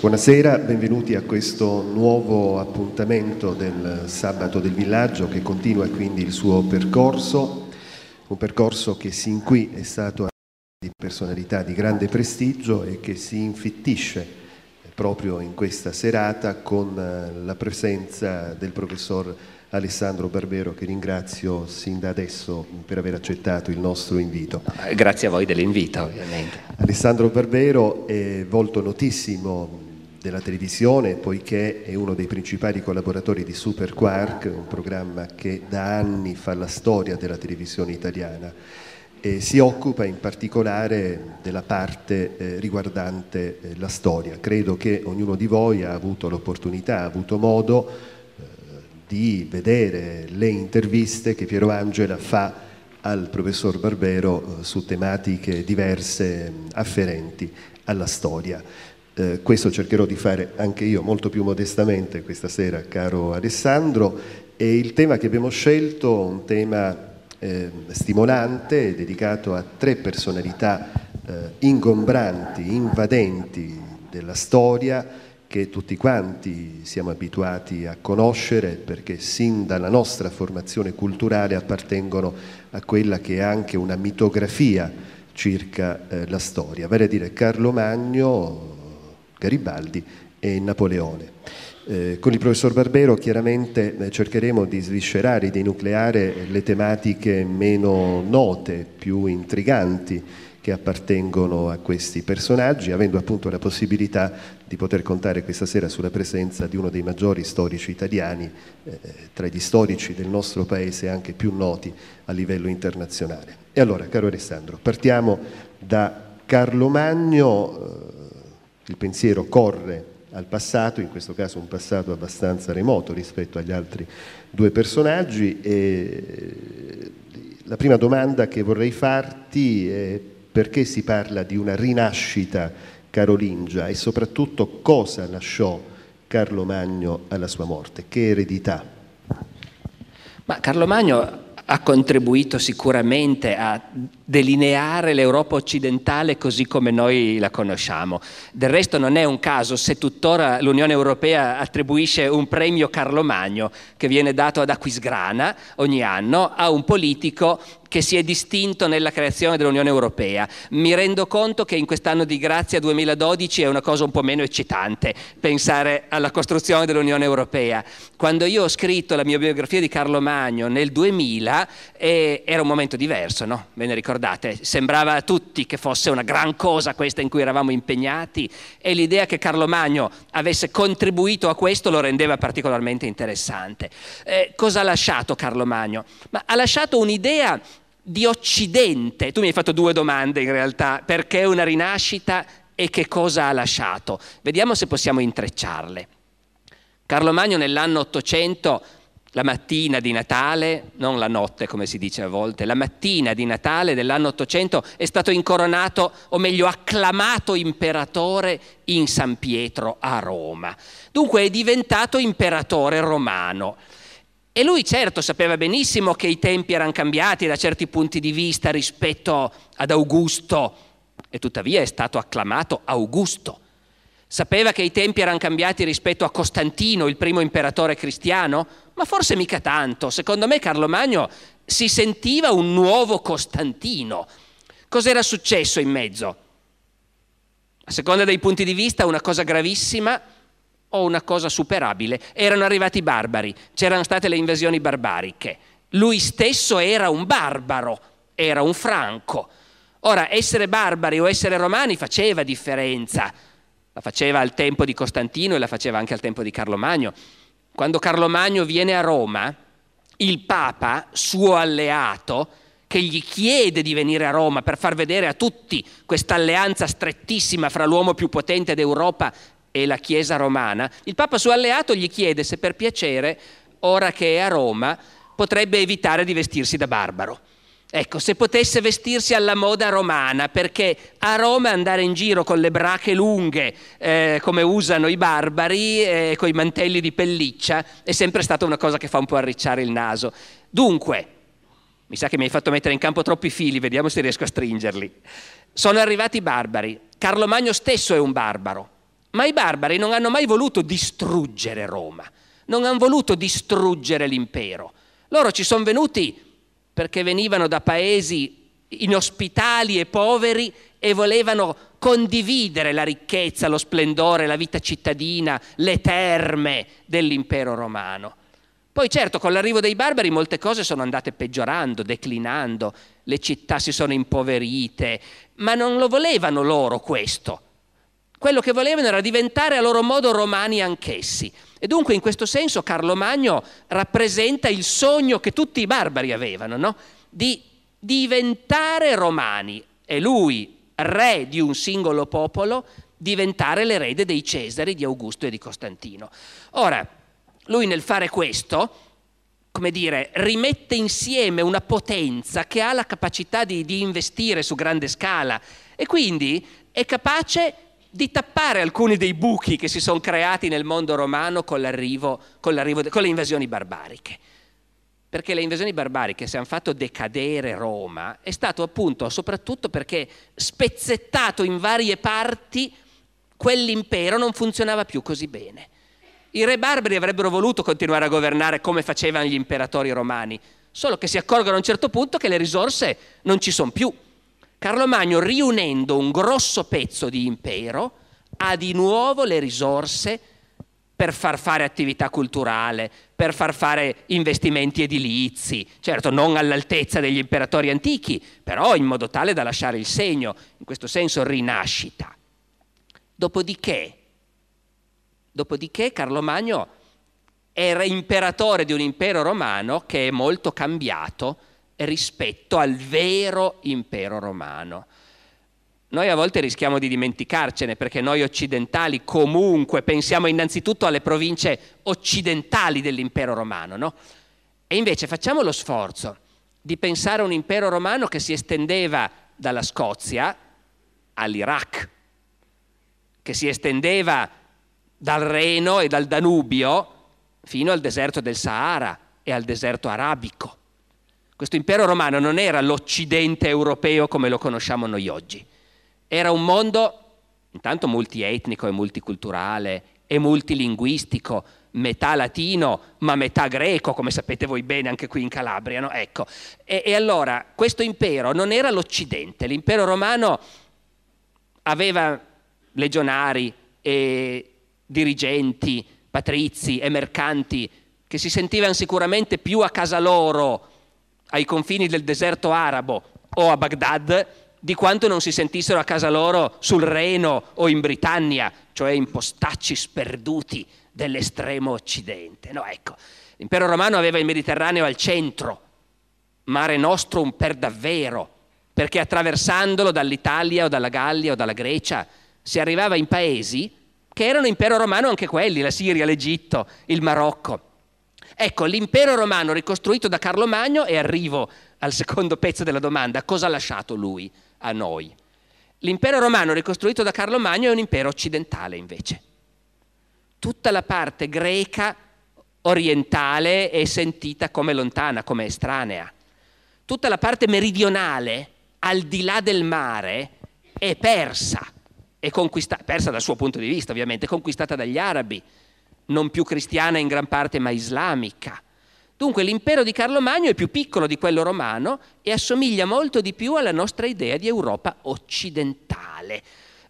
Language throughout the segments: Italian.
Buonasera, benvenuti a questo nuovo appuntamento del Sabato del Villaggio che continua quindi il suo percorso, un percorso che sin qui è stato di personalità di grande prestigio e che si infittisce proprio in questa serata con eh, la presenza del professor Alessandro Barbero che ringrazio sin da adesso per aver accettato il nostro invito. Eh, grazie a voi dell'invito ovviamente. Alessandro Barbero è volto notissimo della televisione, poiché è uno dei principali collaboratori di Super Quark, un programma che da anni fa la storia della televisione italiana e si occupa in particolare della parte eh, riguardante eh, la storia. Credo che ognuno di voi ha avuto l'opportunità, ha avuto modo eh, di vedere le interviste che Piero Angela fa al professor Barbero eh, su tematiche diverse afferenti alla storia. Eh, questo cercherò di fare anche io molto più modestamente questa sera, caro Alessandro. E il tema che abbiamo scelto, un tema eh, stimolante, dedicato a tre personalità eh, ingombranti, invadenti della storia che tutti quanti siamo abituati a conoscere perché sin dalla nostra formazione culturale appartengono a quella che è anche una mitografia circa eh, la storia, vale a dire Carlo Magno, Garibaldi e Napoleone. Eh, con il professor Barbero chiaramente eh, cercheremo di sviscerare, di nucleare le tematiche meno note, più intriganti che appartengono a questi personaggi, avendo appunto la possibilità di poter contare questa sera sulla presenza di uno dei maggiori storici italiani, eh, tra gli storici del nostro paese anche più noti a livello internazionale. E allora, caro Alessandro, partiamo da Carlo Magno eh, il pensiero corre al passato, in questo caso un passato abbastanza remoto rispetto agli altri due personaggi. E eh, la prima domanda che vorrei farti è perché si parla di una rinascita carolingia e soprattutto cosa lasciò Carlo Magno alla sua morte, che eredità? Ma Carlo Magno ha contribuito sicuramente a delineare l'Europa occidentale così come noi la conosciamo. Del resto non è un caso se tuttora l'Unione Europea attribuisce un premio Carlo Magno che viene dato ad Aquisgrana ogni anno a un politico che si è distinto nella creazione dell'Unione Europea. Mi rendo conto che in quest'anno di grazia 2012 è una cosa un po' meno eccitante pensare alla costruzione dell'Unione Europea. Quando io ho scritto la mia biografia di Carlo Magno nel 2000 eh, era un momento diverso, no? Ve ne ricordate? Sembrava a tutti che fosse una gran cosa questa in cui eravamo impegnati e l'idea che Carlo Magno avesse contribuito a questo lo rendeva particolarmente interessante. Eh, cosa ha lasciato Carlo Magno? Ma ha lasciato un'idea di Occidente. Tu mi hai fatto due domande in realtà, perché una rinascita e che cosa ha lasciato. Vediamo se possiamo intrecciarle. Carlo Magno nell'anno 800, la mattina di Natale, non la notte come si dice a volte, la mattina di Natale dell'anno 800 è stato incoronato, o meglio acclamato imperatore in San Pietro a Roma. Dunque è diventato imperatore romano. E lui certo sapeva benissimo che i tempi erano cambiati da certi punti di vista rispetto ad Augusto, e tuttavia è stato acclamato Augusto. Sapeva che i tempi erano cambiati rispetto a Costantino, il primo imperatore cristiano, ma forse mica tanto. Secondo me Carlo Magno si sentiva un nuovo Costantino. Cos'era successo in mezzo? A seconda dei punti di vista, una cosa gravissima o una cosa superabile, erano arrivati i barbari, c'erano state le invasioni barbariche. Lui stesso era un barbaro, era un franco. Ora, essere barbari o essere romani faceva differenza. La faceva al tempo di Costantino e la faceva anche al tempo di Carlo Magno. Quando Carlo Magno viene a Roma, il Papa, suo alleato, che gli chiede di venire a Roma per far vedere a tutti questa alleanza strettissima fra l'uomo più potente d'Europa e la Chiesa romana, il Papa suo alleato gli chiede se per piacere, ora che è a Roma, potrebbe evitare di vestirsi da barbaro. Ecco, se potesse vestirsi alla moda romana, perché a Roma andare in giro con le brache lunghe, eh, come usano i barbari, eh, con i mantelli di pelliccia, è sempre stata una cosa che fa un po' arricciare il naso. Dunque, mi sa che mi hai fatto mettere in campo troppi fili, vediamo se riesco a stringerli. Sono arrivati i barbari. Carlo Magno stesso è un barbaro. Ma i barbari non hanno mai voluto distruggere Roma, non hanno voluto distruggere l'impero. Loro ci sono venuti perché venivano da paesi inospitali e poveri e volevano condividere la ricchezza, lo splendore, la vita cittadina, le terme dell'impero romano. Poi certo con l'arrivo dei barbari molte cose sono andate peggiorando, declinando, le città si sono impoverite, ma non lo volevano loro questo. Quello che volevano era diventare a loro modo romani anch'essi. E dunque in questo senso Carlo Magno rappresenta il sogno che tutti i barbari avevano, no? di diventare romani. E lui, re di un singolo popolo, diventare l'erede dei Cesari, di Augusto e di Costantino. Ora, lui nel fare questo, come dire, rimette insieme una potenza che ha la capacità di, di investire su grande scala e quindi è capace di tappare alcuni dei buchi che si sono creati nel mondo romano con, l'arrivo, con, l'arrivo con le invasioni barbariche. Perché le invasioni barbariche, se hanno fatto decadere Roma, è stato appunto soprattutto perché spezzettato in varie parti quell'impero non funzionava più così bene. I re barbari avrebbero voluto continuare a governare come facevano gli imperatori romani, solo che si accorgono a un certo punto che le risorse non ci sono più. Carlo Magno, riunendo un grosso pezzo di impero, ha di nuovo le risorse per far fare attività culturale, per far fare investimenti edilizi, certo non all'altezza degli imperatori antichi, però in modo tale da lasciare il segno, in questo senso rinascita. Dopodiché, dopodiché Carlo Magno era imperatore di un impero romano che è molto cambiato rispetto al vero impero romano. Noi a volte rischiamo di dimenticarcene perché noi occidentali comunque pensiamo innanzitutto alle province occidentali dell'impero romano, no? E invece facciamo lo sforzo di pensare a un impero romano che si estendeva dalla Scozia all'Iraq, che si estendeva dal Reno e dal Danubio fino al deserto del Sahara e al deserto arabico questo impero romano non era l'Occidente europeo come lo conosciamo noi oggi, era un mondo intanto multietnico e multiculturale e multilinguistico, metà latino ma metà greco, come sapete voi bene anche qui in Calabria. No? Ecco. E, e allora questo impero non era l'Occidente, l'impero romano aveva legionari e dirigenti, patrizi e mercanti che si sentivano sicuramente più a casa loro ai confini del deserto arabo o a Baghdad di quanto non si sentissero a casa loro sul Reno o in Britannia, cioè in postacci sperduti dell'estremo occidente. No, ecco, l'impero romano aveva il Mediterraneo al centro, mare nostrum per davvero, perché attraversandolo dall'Italia o dalla Gallia o dalla Grecia si arrivava in paesi che erano impero romano anche quelli, la Siria, l'Egitto, il Marocco. Ecco, l'impero romano ricostruito da Carlo Magno, e arrivo al secondo pezzo della domanda, cosa ha lasciato lui a noi? L'impero romano ricostruito da Carlo Magno è un impero occidentale invece. Tutta la parte greca orientale è sentita come lontana, come estranea. Tutta la parte meridionale, al di là del mare, è persa, è persa dal suo punto di vista ovviamente, conquistata dagli arabi non più cristiana in gran parte ma islamica. Dunque l'impero di Carlo Magno è più piccolo di quello romano e assomiglia molto di più alla nostra idea di Europa occidentale.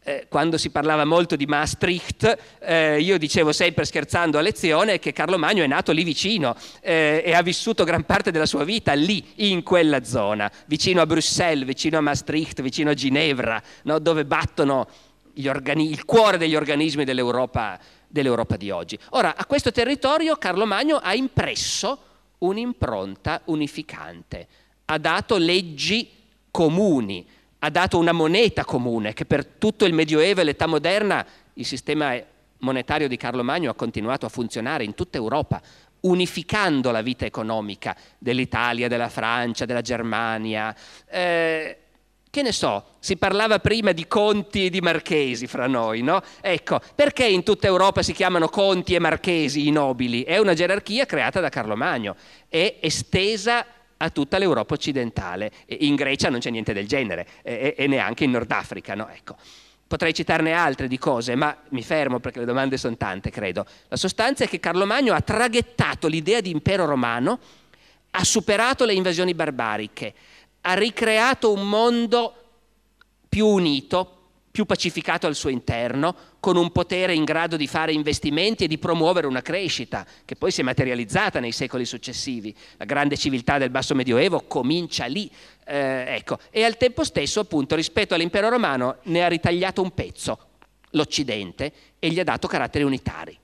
Eh, quando si parlava molto di Maastricht, eh, io dicevo sempre scherzando a lezione che Carlo Magno è nato lì vicino eh, e ha vissuto gran parte della sua vita lì, in quella zona, vicino a Bruxelles, vicino a Maastricht, vicino a Ginevra, no? dove battono organi- il cuore degli organismi dell'Europa occidentale dell'Europa di oggi. Ora, a questo territorio Carlo Magno ha impresso un'impronta unificante, ha dato leggi comuni, ha dato una moneta comune che per tutto il Medioevo e l'età moderna il sistema monetario di Carlo Magno ha continuato a funzionare in tutta Europa, unificando la vita economica dell'Italia, della Francia, della Germania, eh, che ne so, si parlava prima di conti e di marchesi fra noi, no? Ecco, perché in tutta Europa si chiamano conti e marchesi i nobili? È una gerarchia creata da Carlo Magno, è estesa a tutta l'Europa occidentale. In Grecia non c'è niente del genere e, e neanche in Nord Africa, no? Ecco. Potrei citarne altre di cose, ma mi fermo perché le domande sono tante, credo. La sostanza è che Carlo Magno ha traghettato l'idea di impero romano, ha superato le invasioni barbariche, ha ricreato un mondo più unito, più pacificato al suo interno, con un potere in grado di fare investimenti e di promuovere una crescita, che poi si è materializzata nei secoli successivi. La grande civiltà del basso medioevo comincia lì, eh, ecco. e al tempo stesso, appunto, rispetto all'impero romano ne ha ritagliato un pezzo, l'Occidente, e gli ha dato caratteri unitari.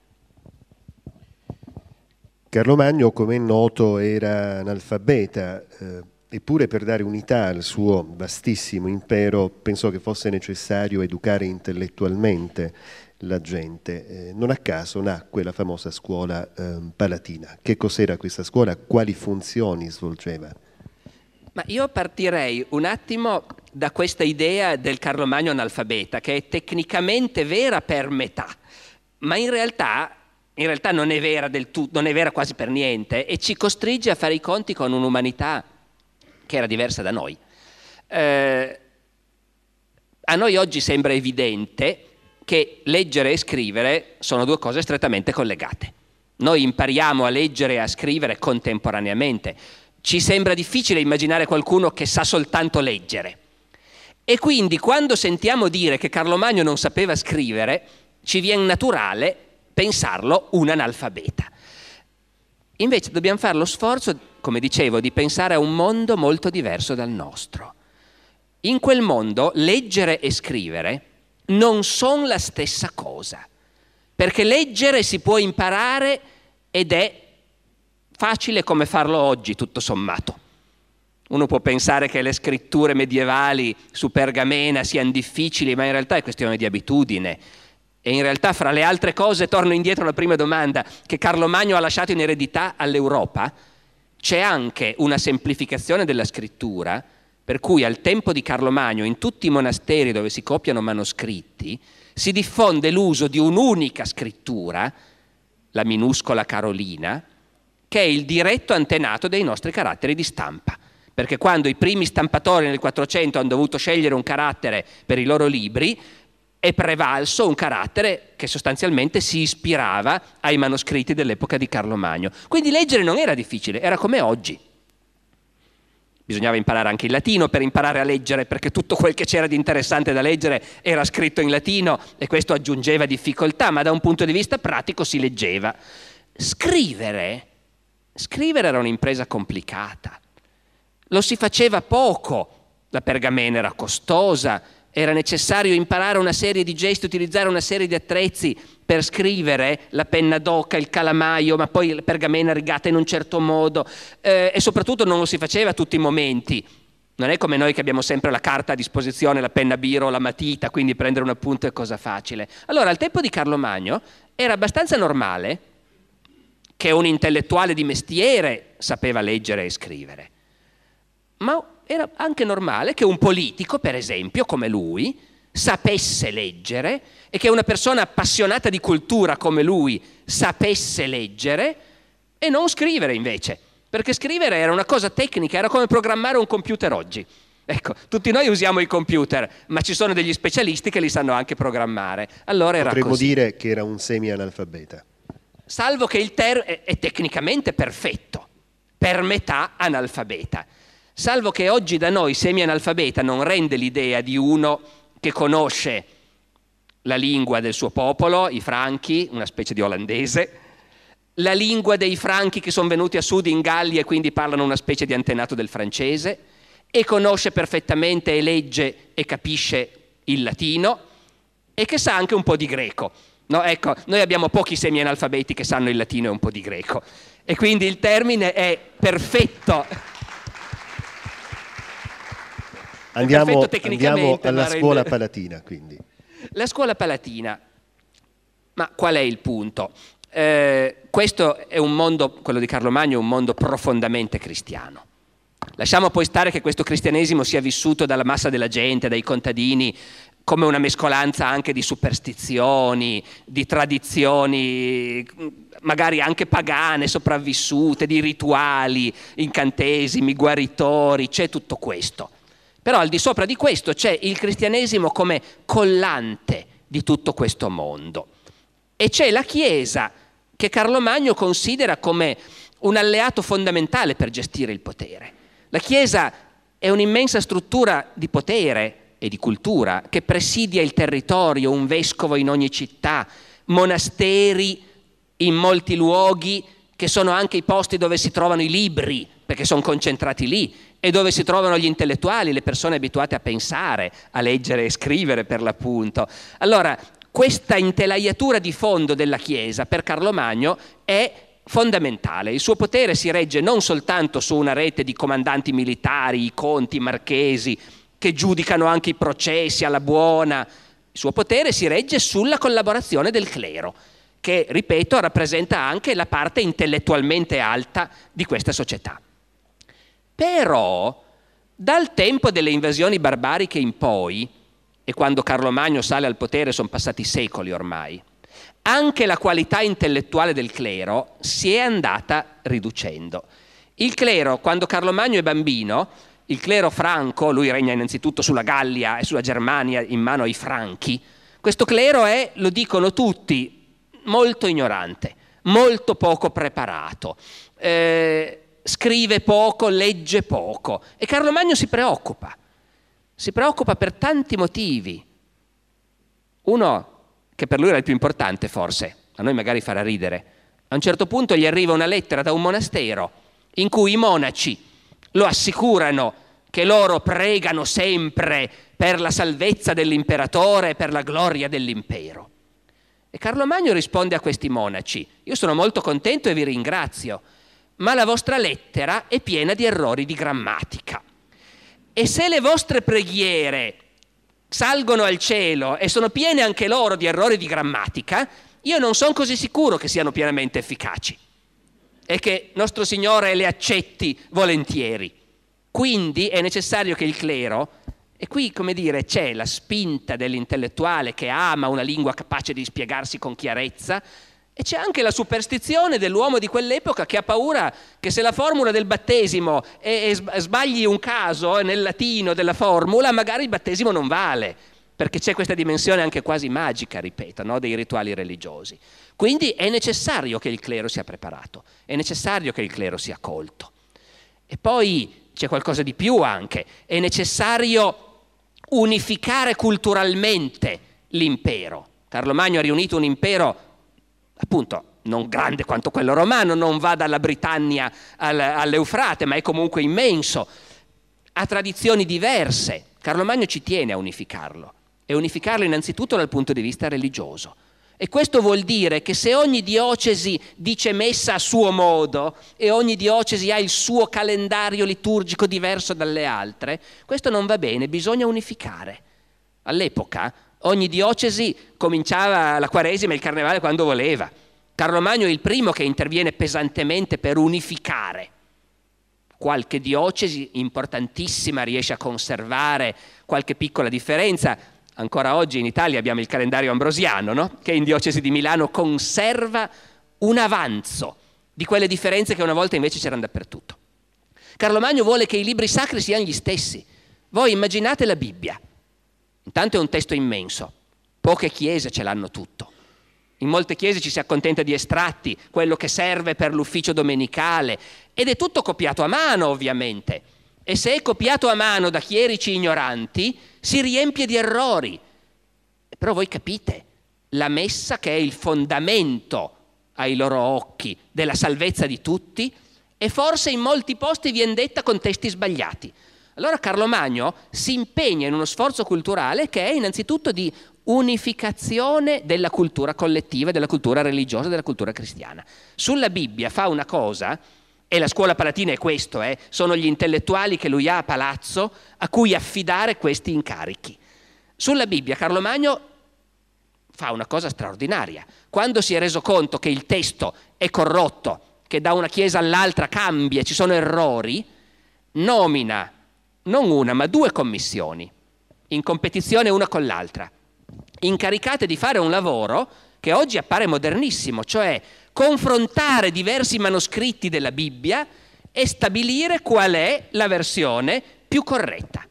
Carlo Magno, come è noto, era analfabeta. Eh Eppure per dare unità al suo vastissimo impero pensò che fosse necessario educare intellettualmente la gente. Eh, non a caso nacque la famosa scuola eh, palatina. Che cos'era questa scuola? Quali funzioni svolgeva? Ma io partirei un attimo da questa idea del Carlo Magno analfabeta, che è tecnicamente vera per metà, ma in realtà in realtà non è, vera, del tu, non è vera quasi per niente e ci costringe a fare i conti con un'umanità che era diversa da noi. Eh, a noi oggi sembra evidente che leggere e scrivere sono due cose strettamente collegate. Noi impariamo a leggere e a scrivere contemporaneamente. Ci sembra difficile immaginare qualcuno che sa soltanto leggere. E quindi quando sentiamo dire che Carlo Magno non sapeva scrivere, ci viene naturale pensarlo un analfabeta. Invece dobbiamo fare lo sforzo, come dicevo, di pensare a un mondo molto diverso dal nostro. In quel mondo leggere e scrivere non sono la stessa cosa, perché leggere si può imparare ed è facile come farlo oggi, tutto sommato. Uno può pensare che le scritture medievali su pergamena siano difficili, ma in realtà è questione di abitudine e in realtà, fra le altre cose, torno indietro alla prima domanda, che Carlo Magno ha lasciato in eredità all'Europa, c'è anche una semplificazione della scrittura, per cui al tempo di Carlo Magno, in tutti i monasteri dove si copiano manoscritti, si diffonde l'uso di un'unica scrittura, la minuscola Carolina, che è il diretto antenato dei nostri caratteri di stampa. Perché quando i primi stampatori nel 400 hanno dovuto scegliere un carattere per i loro libri, è prevalso un carattere che sostanzialmente si ispirava ai manoscritti dell'epoca di Carlo Magno. Quindi leggere non era difficile, era come oggi. Bisognava imparare anche il latino per imparare a leggere, perché tutto quel che c'era di interessante da leggere era scritto in latino e questo aggiungeva difficoltà, ma da un punto di vista pratico si leggeva. Scrivere, scrivere era un'impresa complicata. Lo si faceva poco, la pergamena era costosa, era necessario imparare una serie di gesti, utilizzare una serie di attrezzi per scrivere la penna d'oca, il calamaio, ma poi la pergamena rigata in un certo modo eh, e soprattutto non lo si faceva a tutti i momenti. Non è come noi che abbiamo sempre la carta a disposizione, la penna biro, la matita, quindi prendere un appunto è cosa facile. Allora, al tempo di Carlo Magno era abbastanza normale che un intellettuale di mestiere sapeva leggere e scrivere, ma era anche normale che un politico, per esempio, come lui, sapesse leggere e che una persona appassionata di cultura come lui sapesse leggere e non scrivere invece, perché scrivere era una cosa tecnica, era come programmare un computer oggi. Ecco, tutti noi usiamo i computer, ma ci sono degli specialisti che li sanno anche programmare. Allora era Potremmo così. dire che era un semi-analfabeta. Salvo che il ter è tecnicamente perfetto, per metà analfabeta. Salvo che oggi da noi semianalfabeta non rende l'idea di uno che conosce la lingua del suo popolo, i franchi, una specie di olandese, la lingua dei franchi che sono venuti a sud in Gallia e quindi parlano una specie di antenato del francese, e conosce perfettamente e legge e capisce il latino, e che sa anche un po' di greco. No, ecco, noi abbiamo pochi semi-analfabeti che sanno il latino e un po' di greco. E quindi il termine è perfetto andiamo, andiamo alla scuola rende... palatina quindi. La scuola palatina, ma qual è il punto? Eh, questo è un mondo, quello di Carlo Magno, è un mondo profondamente cristiano. Lasciamo poi stare che questo cristianesimo sia vissuto dalla massa della gente, dai contadini, come una mescolanza anche di superstizioni, di tradizioni, magari anche pagane, sopravvissute, di rituali, incantesimi, guaritori, c'è tutto questo. Però al di sopra di questo c'è il cristianesimo come collante di tutto questo mondo. E c'è la Chiesa che Carlo Magno considera come un alleato fondamentale per gestire il potere. La Chiesa è un'immensa struttura di potere e di cultura che presidia il territorio, un vescovo in ogni città, monasteri in molti luoghi che sono anche i posti dove si trovano i libri, perché sono concentrati lì, e dove si trovano gli intellettuali, le persone abituate a pensare, a leggere e scrivere per l'appunto. Allora, questa intelaiatura di fondo della Chiesa per Carlo Magno è fondamentale. Il suo potere si regge non soltanto su una rete di comandanti militari, i conti, i marchesi, che giudicano anche i processi alla buona, il suo potere si regge sulla collaborazione del clero che, ripeto, rappresenta anche la parte intellettualmente alta di questa società. Però, dal tempo delle invasioni barbariche in poi, e quando Carlo Magno sale al potere sono passati secoli ormai, anche la qualità intellettuale del clero si è andata riducendo. Il clero, quando Carlo Magno è bambino, il clero franco, lui regna innanzitutto sulla Gallia e sulla Germania in mano ai franchi, questo clero è, lo dicono tutti, molto ignorante, molto poco preparato, eh, scrive poco, legge poco e Carlo Magno si preoccupa, si preoccupa per tanti motivi. Uno, che per lui era il più importante forse, a noi magari farà ridere, a un certo punto gli arriva una lettera da un monastero in cui i monaci lo assicurano che loro pregano sempre per la salvezza dell'imperatore e per la gloria dell'impero. E Carlo Magno risponde a questi monaci, io sono molto contento e vi ringrazio, ma la vostra lettera è piena di errori di grammatica. E se le vostre preghiere salgono al cielo e sono piene anche loro di errori di grammatica, io non sono così sicuro che siano pienamente efficaci e che nostro Signore le accetti volentieri. Quindi è necessario che il clero e qui, come dire, c'è la spinta dell'intellettuale che ama una lingua capace di spiegarsi con chiarezza, e c'è anche la superstizione dell'uomo di quell'epoca che ha paura che se la formula del battesimo è, è sbagli un caso eh, nel latino della formula, magari il battesimo non vale, perché c'è questa dimensione anche quasi magica, ripeto, no? dei rituali religiosi. Quindi è necessario che il clero sia preparato, è necessario che il clero sia colto. E poi c'è qualcosa di più anche, è necessario unificare culturalmente l'impero. Carlo Magno ha riunito un impero, appunto, non grande quanto quello romano, non va dalla Britannia all'Eufrate, ma è comunque immenso, ha tradizioni diverse. Carlo Magno ci tiene a unificarlo e unificarlo innanzitutto dal punto di vista religioso. E questo vuol dire che se ogni diocesi dice messa a suo modo e ogni diocesi ha il suo calendario liturgico diverso dalle altre, questo non va bene, bisogna unificare. All'epoca ogni diocesi cominciava la Quaresima e il Carnevale quando voleva. Carlo Magno è il primo che interviene pesantemente per unificare. Qualche diocesi importantissima riesce a conservare qualche piccola differenza, Ancora oggi in Italia abbiamo il calendario ambrosiano, no? che in diocesi di Milano conserva un avanzo di quelle differenze che una volta invece c'erano dappertutto. Carlo Magno vuole che i libri sacri siano gli stessi. Voi immaginate la Bibbia. Intanto è un testo immenso. Poche chiese ce l'hanno tutto. In molte chiese ci si accontenta di estratti, quello che serve per l'ufficio domenicale, ed è tutto copiato a mano, ovviamente e se è copiato a mano da chierici ignoranti, si riempie di errori. Però voi capite, la messa che è il fondamento ai loro occhi della salvezza di tutti, e forse in molti posti viene detta con testi sbagliati. Allora Carlo Magno si impegna in uno sforzo culturale che è innanzitutto di unificazione della cultura collettiva, della cultura religiosa, della cultura cristiana. Sulla Bibbia fa una cosa e la scuola palatina è questo, eh? sono gli intellettuali che lui ha a palazzo a cui affidare questi incarichi. Sulla Bibbia Carlo Magno fa una cosa straordinaria. Quando si è reso conto che il testo è corrotto, che da una chiesa all'altra cambia, ci sono errori, nomina non una ma due commissioni, in competizione una con l'altra, incaricate di fare un lavoro che oggi appare modernissimo, cioè confrontare diversi manoscritti della Bibbia e stabilire qual è la versione più corretta.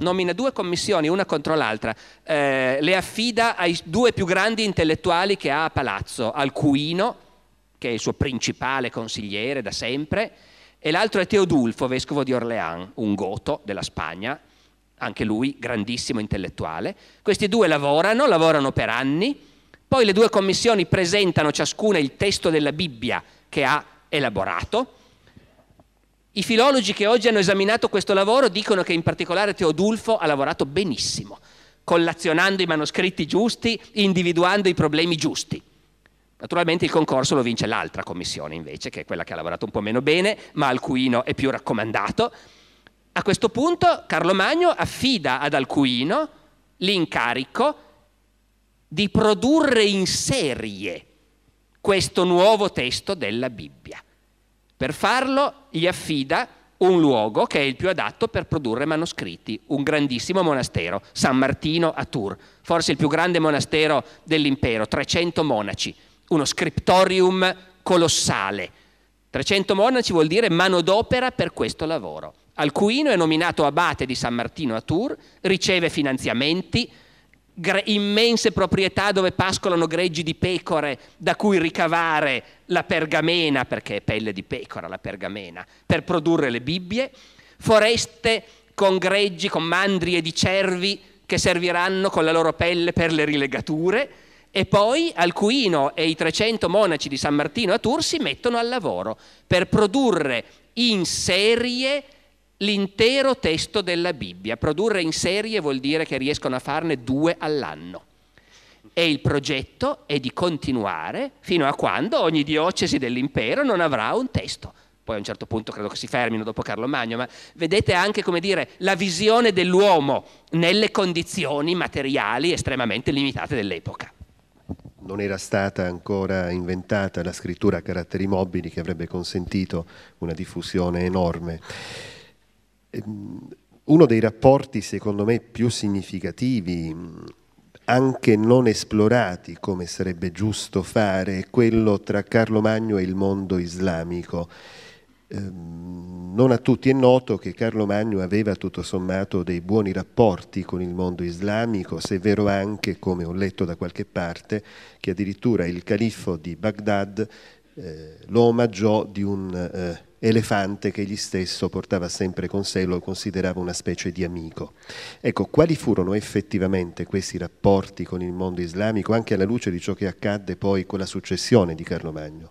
Nomina due commissioni, una contro l'altra, eh, le affida ai due più grandi intellettuali che ha a palazzo, Alcuino, che è il suo principale consigliere da sempre, e l'altro è Teodulfo, vescovo di Orléans, un goto della Spagna, anche lui grandissimo intellettuale. Questi due lavorano, lavorano per anni, poi le due commissioni presentano ciascuna il testo della Bibbia che ha elaborato. I filologi che oggi hanno esaminato questo lavoro dicono che in particolare Teodulfo ha lavorato benissimo, collazionando i manoscritti giusti, individuando i problemi giusti. Naturalmente il concorso lo vince l'altra commissione invece, che è quella che ha lavorato un po' meno bene, ma Alcuino è più raccomandato. A questo punto Carlo Magno affida ad Alcuino l'incarico di produrre in serie questo nuovo testo della Bibbia. Per farlo gli affida un luogo che è il più adatto per produrre manoscritti, un grandissimo monastero, San Martino a Tours, forse il più grande monastero dell'impero, 300 monaci, uno scriptorium colossale. 300 monaci vuol dire manodopera per questo lavoro. Alcuino è nominato abate di San Martino a Tours, riceve finanziamenti, immense proprietà dove pascolano greggi di pecore da cui ricavare la pergamena, perché è pelle di pecora la pergamena, per produrre le Bibbie, foreste con greggi, con mandrie di cervi che serviranno con la loro pelle per le rilegature, e poi Alcuino e i 300 monaci di San Martino a Tours si mettono al lavoro per produrre in serie l'intero testo della Bibbia. Produrre in serie vuol dire che riescono a farne due all'anno. E il progetto è di continuare fino a quando ogni diocesi dell'impero non avrà un testo. Poi a un certo punto credo che si fermino dopo Carlo Magno, ma vedete anche come dire la visione dell'uomo nelle condizioni materiali estremamente limitate dell'epoca non era stata ancora inventata la scrittura a caratteri mobili che avrebbe consentito una diffusione enorme. Ehm, uno dei rapporti secondo me più significativi, anche non esplorati come sarebbe giusto fare, è quello tra Carlo Magno e il mondo islamico. Ehm, non a tutti è noto che Carlo Magno aveva tutto sommato dei buoni rapporti con il mondo islamico, se è vero anche, come ho letto da qualche parte, che addirittura il califfo di Baghdad eh, lo omaggiò di un eh, elefante che egli stesso portava sempre con sé e lo considerava una specie di amico. Ecco, quali furono effettivamente questi rapporti con il mondo islamico, anche alla luce di ciò che accadde poi con la successione di Carlo Magno?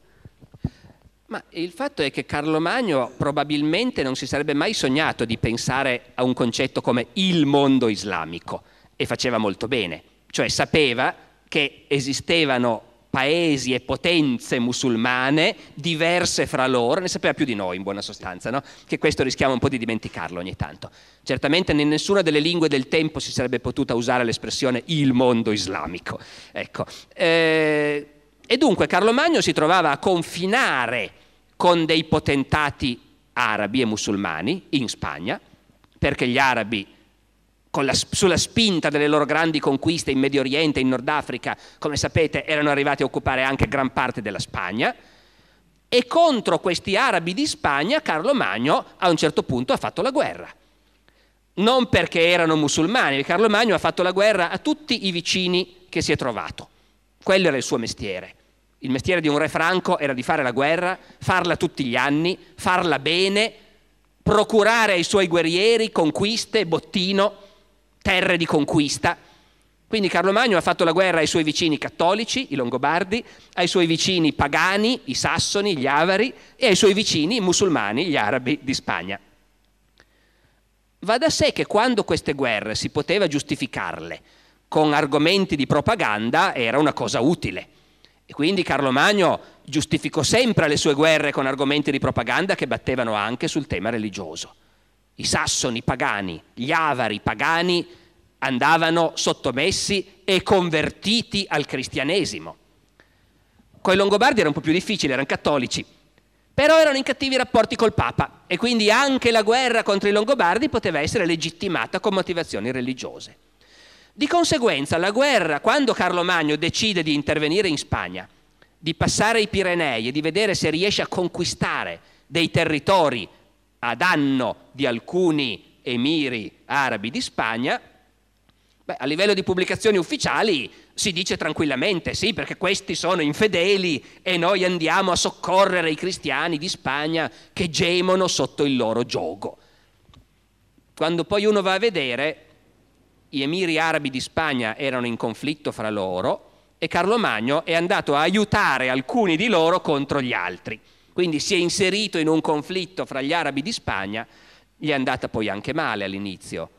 Ma il fatto è che Carlo Magno probabilmente non si sarebbe mai sognato di pensare a un concetto come il mondo islamico e faceva molto bene, cioè sapeva che esistevano paesi e potenze musulmane diverse fra loro, ne sapeva più di noi in buona sostanza, no? che questo rischiamo un po' di dimenticarlo ogni tanto. Certamente in nessuna delle lingue del tempo si sarebbe potuta usare l'espressione il mondo islamico. Ecco. Eh, e dunque Carlo Magno si trovava a confinare con dei potentati arabi e musulmani in Spagna, perché gli arabi la, sulla spinta delle loro grandi conquiste in Medio Oriente, in Nord Africa, come sapete erano arrivati a occupare anche gran parte della Spagna, e contro questi arabi di Spagna Carlo Magno a un certo punto ha fatto la guerra. Non perché erano musulmani, Carlo Magno ha fatto la guerra a tutti i vicini che si è trovato. Quello era il suo mestiere. Il mestiere di un re franco era di fare la guerra, farla tutti gli anni, farla bene, procurare ai suoi guerrieri conquiste, bottino terre di conquista. Quindi Carlo Magno ha fatto la guerra ai suoi vicini cattolici, i Longobardi, ai suoi vicini pagani, i Sassoni, gli Avari, e ai suoi vicini i musulmani, gli arabi di Spagna. Va da sé che quando queste guerre si poteva giustificarle con argomenti di propaganda era una cosa utile. E quindi Carlo Magno giustificò sempre le sue guerre con argomenti di propaganda che battevano anche sul tema religioso. I sassoni pagani, gli avari pagani andavano sottomessi e convertiti al cristianesimo. Con i Longobardi era un po' più difficile, erano cattolici, però erano in cattivi rapporti col Papa e quindi anche la guerra contro i Longobardi poteva essere legittimata con motivazioni religiose. Di conseguenza la guerra, quando Carlo Magno decide di intervenire in Spagna, di passare i Pirenei e di vedere se riesce a conquistare dei territori a danno di alcuni emiri arabi di Spagna, beh, a livello di pubblicazioni ufficiali si dice tranquillamente sì perché questi sono infedeli e noi andiamo a soccorrere i cristiani di Spagna che gemono sotto il loro gioco. Quando poi uno va a vedere, gli emiri arabi di Spagna erano in conflitto fra loro e Carlo Magno è andato a aiutare alcuni di loro contro gli altri. Quindi si è inserito in un conflitto fra gli arabi di Spagna, gli è andata poi anche male all'inizio.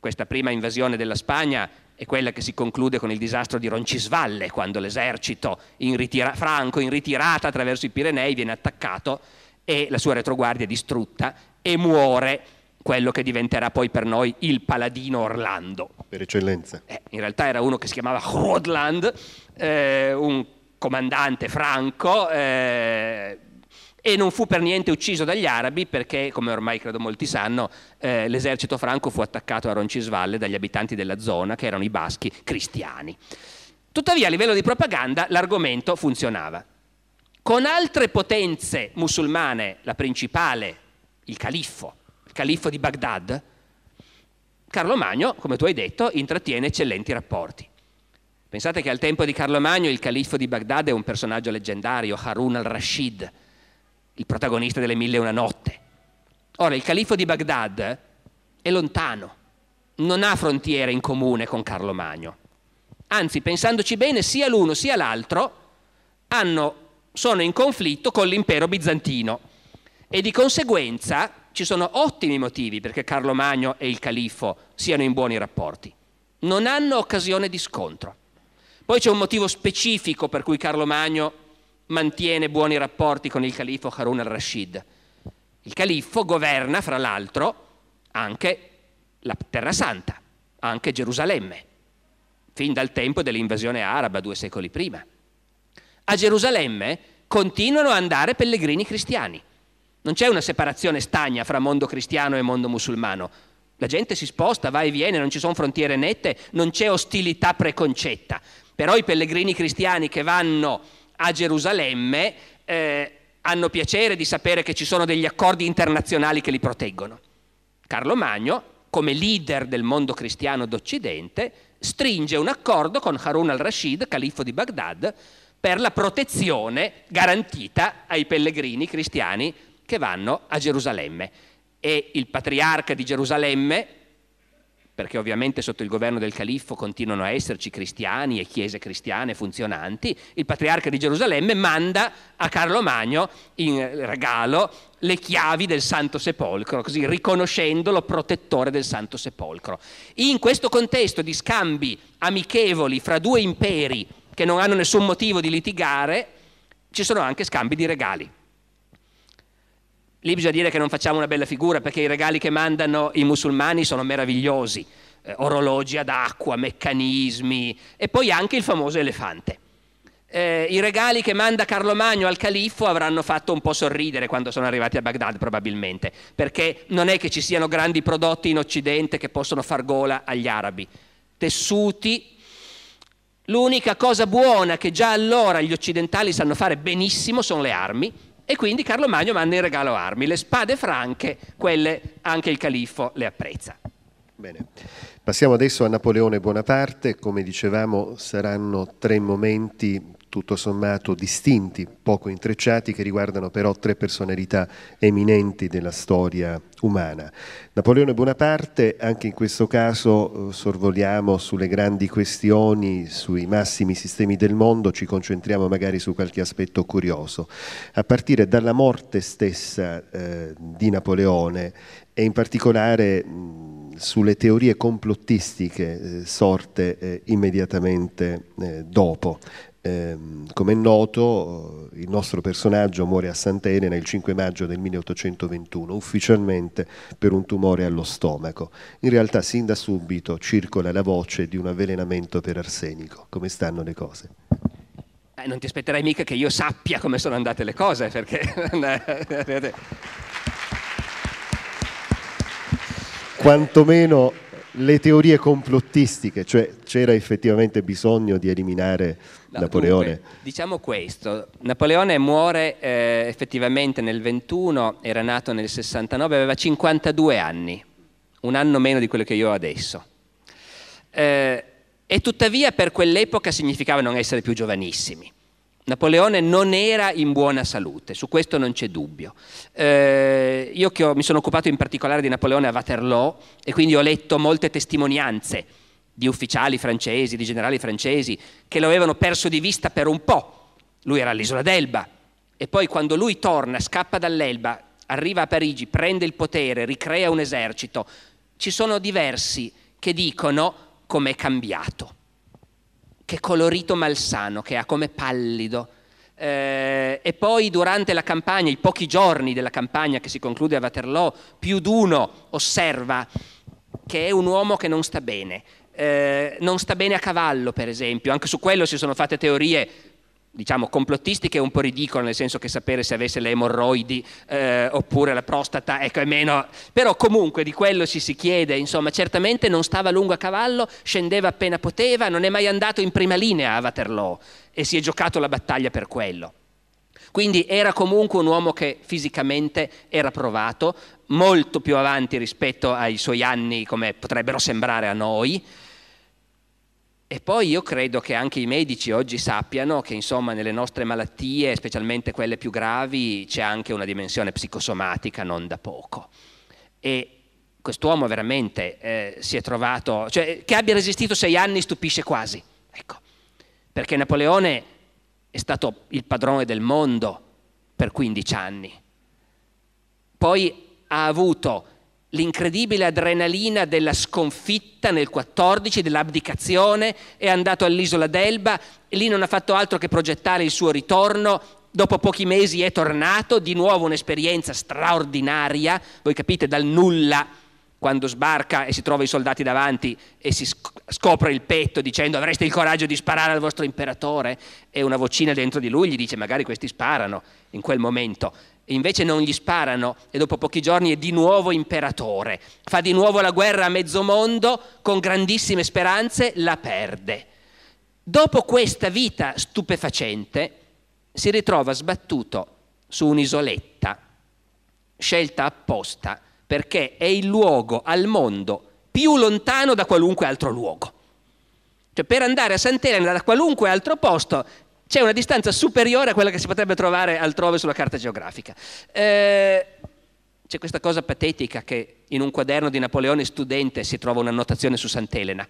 Questa prima invasione della Spagna è quella che si conclude con il disastro di Roncisvalle, quando l'esercito in ritira- franco in ritirata attraverso i Pirenei viene attaccato e la sua retroguardia è distrutta e muore quello che diventerà poi per noi il paladino Orlando. Per eccellenza. Eh, in realtà era uno che si chiamava Hodland, eh, un comandante Franco eh, e non fu per niente ucciso dagli arabi perché, come ormai credo molti sanno, eh, l'esercito franco fu attaccato a Roncisvalle dagli abitanti della zona, che erano i baschi cristiani. Tuttavia, a livello di propaganda, l'argomento funzionava. Con altre potenze musulmane, la principale, il califfo, il califfo di Baghdad, Carlo Magno, come tu hai detto, intrattiene eccellenti rapporti. Pensate che al tempo di Carlo Magno il califfo di Baghdad è un personaggio leggendario, Harun al-Rashid, il protagonista delle Mille e una notte. Ora, il califfo di Baghdad è lontano, non ha frontiere in comune con Carlo Magno. Anzi, pensandoci bene, sia l'uno sia l'altro hanno, sono in conflitto con l'impero bizantino e di conseguenza ci sono ottimi motivi perché Carlo Magno e il califfo siano in buoni rapporti. Non hanno occasione di scontro. Poi c'è un motivo specifico per cui Carlo Magno mantiene buoni rapporti con il califfo Harun al-Rashid. Il califfo governa, fra l'altro, anche la Terra Santa, anche Gerusalemme, fin dal tempo dell'invasione araba, due secoli prima. A Gerusalemme continuano ad andare pellegrini cristiani. Non c'è una separazione stagna fra mondo cristiano e mondo musulmano. La gente si sposta, va e viene, non ci sono frontiere nette, non c'è ostilità preconcetta. Però i pellegrini cristiani che vanno a Gerusalemme eh, hanno piacere di sapere che ci sono degli accordi internazionali che li proteggono. Carlo Magno, come leader del mondo cristiano d'Occidente, stringe un accordo con Harun al-Rashid, califfo di Baghdad, per la protezione garantita ai pellegrini cristiani che vanno a Gerusalemme. E il patriarca di Gerusalemme, perché ovviamente sotto il governo del califfo continuano a esserci cristiani e chiese cristiane funzionanti, il patriarca di Gerusalemme manda a Carlo Magno in regalo le chiavi del Santo Sepolcro, così riconoscendolo protettore del Santo Sepolcro. In questo contesto di scambi amichevoli fra due imperi che non hanno nessun motivo di litigare, ci sono anche scambi di regali. Lì bisogna dire che non facciamo una bella figura perché i regali che mandano i musulmani sono meravigliosi, eh, orologi ad acqua, meccanismi e poi anche il famoso elefante. Eh, I regali che manda Carlo Magno al califfo avranno fatto un po' sorridere quando sono arrivati a Baghdad probabilmente, perché non è che ci siano grandi prodotti in Occidente che possono far gola agli arabi. Tessuti, l'unica cosa buona che già allora gli occidentali sanno fare benissimo sono le armi, e quindi Carlo Magno manda in regalo armi, le spade franche, quelle anche il califfo le apprezza. Bene. Passiamo adesso a Napoleone Bonaparte, come dicevamo saranno tre momenti tutto sommato distinti, poco intrecciati, che riguardano però tre personalità eminenti della storia umana. Napoleone Bonaparte, anche in questo caso eh, sorvoliamo sulle grandi questioni, sui massimi sistemi del mondo, ci concentriamo magari su qualche aspetto curioso. A partire dalla morte stessa eh, di Napoleone e in particolare sulle teorie complottistiche eh, sorte eh, immediatamente eh, dopo. Ehm, come è noto, eh, il nostro personaggio muore a Sant'Elena il 5 maggio del 1821, ufficialmente per un tumore allo stomaco. In realtà, sin da subito circola la voce di un avvelenamento per arsenico. Come stanno le cose? Eh, non ti aspetterai mica che io sappia come sono andate le cose, perché. Quantomeno le teorie complottistiche, cioè c'era effettivamente bisogno di eliminare no, Napoleone? Dunque, diciamo questo, Napoleone muore eh, effettivamente nel 21, era nato nel 69, aveva 52 anni, un anno meno di quello che io ho adesso. Eh, e tuttavia per quell'epoca significava non essere più giovanissimi. Napoleone non era in buona salute, su questo non c'è dubbio. Eh, io ho, mi sono occupato in particolare di Napoleone a Waterloo e quindi ho letto molte testimonianze di ufficiali francesi, di generali francesi, che lo avevano perso di vista per un po'. Lui era all'isola d'Elba e poi quando lui torna, scappa dall'Elba, arriva a Parigi, prende il potere, ricrea un esercito, ci sono diversi che dicono com'è cambiato che colorito malsano che ha, come pallido. Eh, e poi durante la campagna, i pochi giorni della campagna che si conclude a Waterloo, più di uno osserva che è un uomo che non sta bene. Eh, non sta bene a cavallo, per esempio, anche su quello si sono fatte teorie diciamo complottistiche e un po' ridicole, nel senso che sapere se avesse le emorroidi eh, oppure la prostata, ecco, è meno... Però comunque di quello ci si chiede, insomma, certamente non stava lungo a cavallo, scendeva appena poteva, non è mai andato in prima linea a Waterloo e si è giocato la battaglia per quello. Quindi era comunque un uomo che fisicamente era provato, molto più avanti rispetto ai suoi anni come potrebbero sembrare a noi, e poi io credo che anche i medici oggi sappiano che insomma nelle nostre malattie, specialmente quelle più gravi, c'è anche una dimensione psicosomatica non da poco. E quest'uomo veramente eh, si è trovato, cioè che abbia resistito sei anni stupisce quasi, ecco. perché Napoleone è stato il padrone del mondo per 15 anni, poi ha avuto L'incredibile adrenalina della sconfitta nel 14, dell'abdicazione, è andato all'isola d'Elba e lì non ha fatto altro che progettare il suo ritorno. Dopo pochi mesi è tornato, di nuovo un'esperienza straordinaria, voi capite dal nulla quando sbarca e si trova i soldati davanti e si scopre il petto dicendo avreste il coraggio di sparare al vostro imperatore e una vocina dentro di lui gli dice magari questi sparano in quel momento e invece non gli sparano e dopo pochi giorni è di nuovo imperatore, fa di nuovo la guerra a mezzo mondo, con grandissime speranze la perde. Dopo questa vita stupefacente si ritrova sbattuto su un'isoletta, scelta apposta, perché è il luogo al mondo più lontano da qualunque altro luogo. Cioè per andare a Sant'Elena da qualunque altro posto c'è una distanza superiore a quella che si potrebbe trovare altrove sulla carta geografica. Eh, c'è questa cosa patetica che in un quaderno di Napoleone studente si trova un'annotazione su Sant'Elena.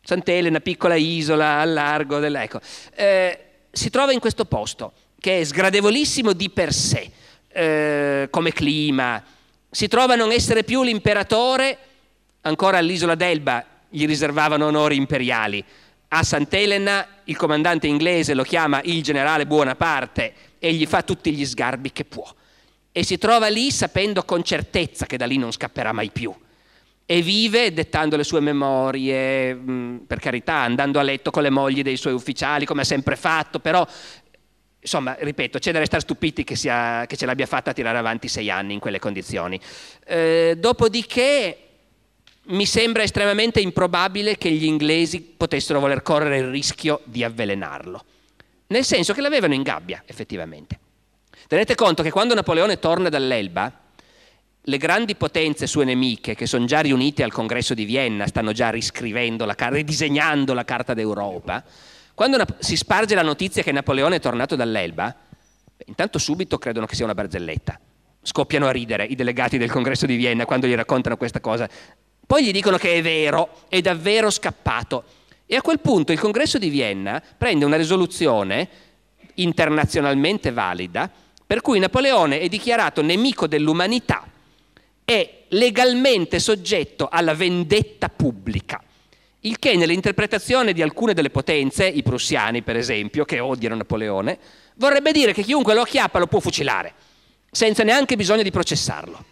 Sant'Elena, piccola isola al largo della... Ecco. Eh, si trova in questo posto che è sgradevolissimo di per sé, eh, come clima. Si trova a non essere più l'imperatore, ancora all'isola d'Elba gli riservavano onori imperiali a Sant'Elena il comandante inglese lo chiama il generale Buonaparte e gli fa tutti gli sgarbi che può. E si trova lì sapendo con certezza che da lì non scapperà mai più. E vive dettando le sue memorie, mm, per carità, andando a letto con le mogli dei suoi ufficiali, come ha sempre fatto, però insomma, ripeto, c'è da restare stupiti che, sia, che ce l'abbia fatta a tirare avanti sei anni in quelle condizioni. Eh, dopodiché mi sembra estremamente improbabile che gli inglesi potessero voler correre il rischio di avvelenarlo, nel senso che l'avevano in gabbia effettivamente. Tenete conto che quando Napoleone torna dall'Elba, le grandi potenze sue nemiche, che sono già riunite al congresso di Vienna, stanno già riscrivendo, la car- ridisegnando la carta d'Europa, quando si sparge la notizia che Napoleone è tornato dall'Elba, intanto subito credono che sia una barzelletta. Scoppiano a ridere i delegati del congresso di Vienna quando gli raccontano questa cosa poi gli dicono che è vero, è davvero scappato. E a quel punto il congresso di Vienna prende una risoluzione internazionalmente valida per cui Napoleone è dichiarato nemico dell'umanità e legalmente soggetto alla vendetta pubblica. Il che nell'interpretazione di alcune delle potenze, i prussiani per esempio, che odiano Napoleone, vorrebbe dire che chiunque lo acchiappa lo può fucilare, senza neanche bisogno di processarlo.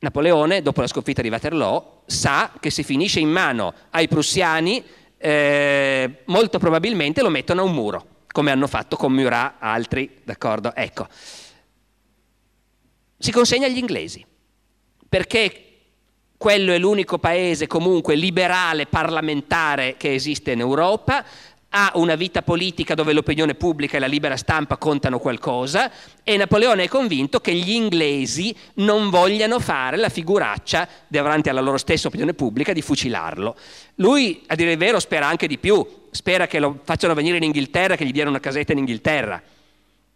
Napoleone, dopo la sconfitta di Waterloo, sa che se finisce in mano ai prussiani, eh, molto probabilmente lo mettono a un muro, come hanno fatto con Murat altri, d'accordo? Ecco. Si consegna agli inglesi, perché quello è l'unico paese comunque liberale parlamentare che esiste in Europa, ha una vita politica dove l'opinione pubblica e la libera stampa contano qualcosa e Napoleone è convinto che gli inglesi non vogliano fare la figuraccia davanti alla loro stessa opinione pubblica di fucilarlo. Lui, a dire il vero, spera anche di più, spera che lo facciano venire in Inghilterra, che gli diano una casetta in Inghilterra.